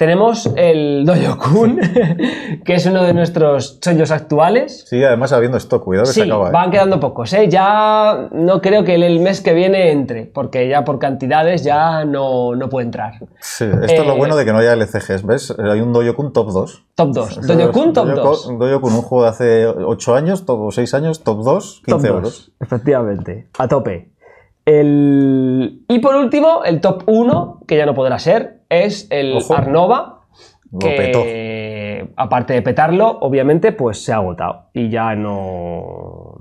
Speaker 2: tenemos el Dojo Kun, que es uno de nuestros chollos actuales.
Speaker 1: Sí, además habiendo esto, cuidado que se acaba. ¿eh? Van
Speaker 2: quedando pocos, ¿eh? Ya no creo que el, mes que viene entre, porque ya por cantidades ya no, puede entrar.
Speaker 1: Sí, esto es lo eh, bueno de que no haya LCGs, ¿ves? Eh, hay un Dojo Kun top 2.
Speaker 2: Top 2. Dojo Kun top 2.
Speaker 1: Dojo Kun, un juego de hace 8 años, 6 años, top 2, 15 top euros. efectivamente, a tope.
Speaker 2: Y por último, el top 1, que ya no podrá ser, es el Arnova, que aparte de petarlo, obviamente, pues se ha agotado y ya no...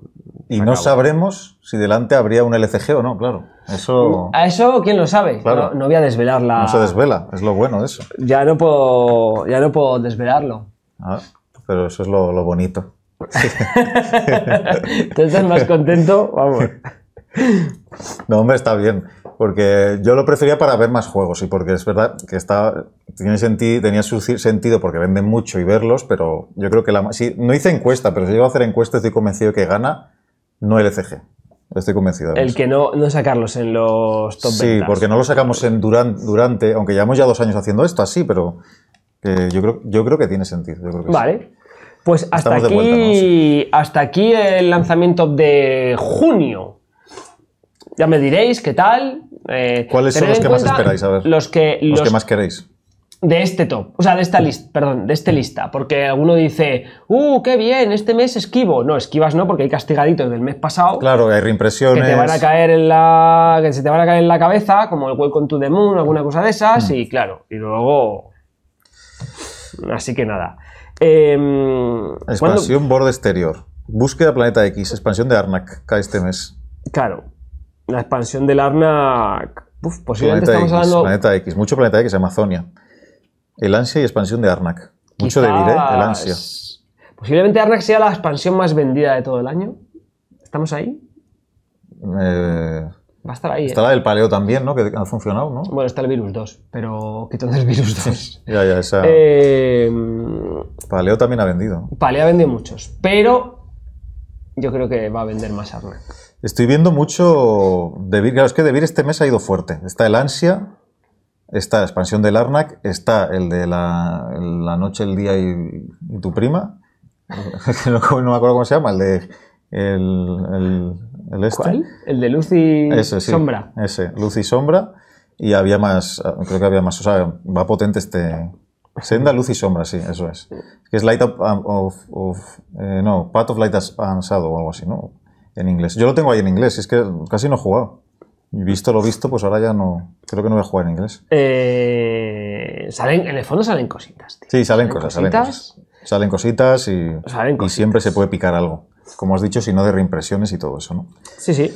Speaker 1: Y no sabremos si delante habría un LCG o no, claro. Eso...
Speaker 2: A eso, ¿quién lo sabe? No, voy a desvelar No se
Speaker 1: desvela, es lo bueno eso.
Speaker 2: Ya no puedo, ya no puedo desvelarlo.
Speaker 1: Ah, pero eso es lo, bonito. Tú estás más contento, vamos. No, hombre, está bien porque yo lo prefería para ver más juegos y porque es verdad que está, tiene sentido, tenía su sentido porque venden mucho y verlos, pero yo creo que la... Si, no hice encuesta, pero si llego a hacer encuesta estoy convencido que gana no el LCG. Estoy convencido. De el que
Speaker 2: no, no sacarlos en los top Sí, porque
Speaker 1: no los sacamos en durante, aunque llevamos ya dos años haciendo esto así, pero yo, creo, yo creo que tiene sentido. vale. Pues hasta aquí,
Speaker 2: hasta aquí el lanzamiento de junio. Ya me diréis qué tal, eh, ¿Cuáles son los que más esperáis? A
Speaker 1: ver, los que, más queréis
Speaker 2: de este top, o sea, de esta lista, perdón, de esta lista, porque alguno dice, ¡uh, qué bien! Este mes esquivo. No, esquivas no, porque hay castigaditos del mes pasado.
Speaker 1: Claro, hay reimpresiones. Que van a caer
Speaker 2: en la. que se te van a caer en la cabeza, como el Welcome to the Moon, alguna cosa de esas, mm. y claro, y luego. Así que nada.
Speaker 1: Em, expansión borde exterior. Búsqueda planeta X, expansión de Arnak, cae este mes. Claro, la expansión del Arnak. Uf, posiblemente planeta estamos X, Planeta X, mucho Planeta X, Amazonia. El ansia y expansión de Arnak. Mucho de vida, ¿eh? El ansia.
Speaker 2: Posiblemente Arnak sea la expansión más vendida de todo el año. ¿Estamos ahí?
Speaker 1: Eh,
Speaker 2: va a estar ahí. Está la ¿eh? del
Speaker 1: paleo también, ¿no? Que ha funcionado,
Speaker 2: ¿no? Bueno, está el virus 2, pero quitando el virus 2.
Speaker 1: ya, ya, esa. paleo también ha vendido.
Speaker 2: Paleo ha vendido muchos, pero yo creo que va a vender más Arnak.
Speaker 1: Estoy viendo mucho Claro, es que Debir este mes ha ido fuerte. Está el ansia, está la expansión del Arnak, está el de la, noche, el día y, tu prima. no, me acuerdo cómo se llama, el de. El, el, este.
Speaker 2: El de luz y sombra.
Speaker 1: Ese, luz y sombra. Y había más, creo que había más. O sea, va potente este. Senda, luz y sombra, sí, eso es. Que es Light um, of. Eh, no, Path of Light and o algo así, ¿no? en inglés. Yo lo tengo ahí en inglés, es que casi no he jugado. visto lo visto, pues ahora ya no. Creo que no voy a jugar en inglés. Eh, salen, en el fondo salen cositas, tío. Sí, salen, cosas, salen cositas. y, salen cositas. y siempre se puede picar algo. Como has dicho, si no de reimpresiones y todo eso, ¿no? Sí, sí.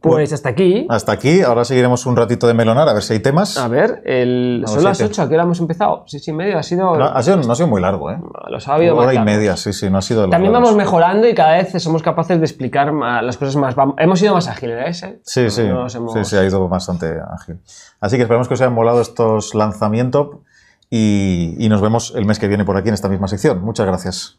Speaker 1: Pues, pues hasta aquí. Hasta aquí. Ahora seguiremos un ratito de melonar, a ver si hay temas. A ver, el... son las 8,
Speaker 2: ¿A qué hora hemos empezado. Sí, sí, medio. Ha sido... No ha
Speaker 1: sido, muy largo, ¿eh? Lo ha habido Hora y media, sí, sí, no ha sido También vamos
Speaker 2: mejorando y cada vez somos capaces de explicar las cosas más... Hemos sido más ágiles, ¿eh? Sí,
Speaker 1: sí. Sí, sí, ha ido bastante ágil. Así que esperemos que os hayan molado estos lanzamientos y nos vemos el mes que viene por aquí en esta misma sección. Muchas gracias.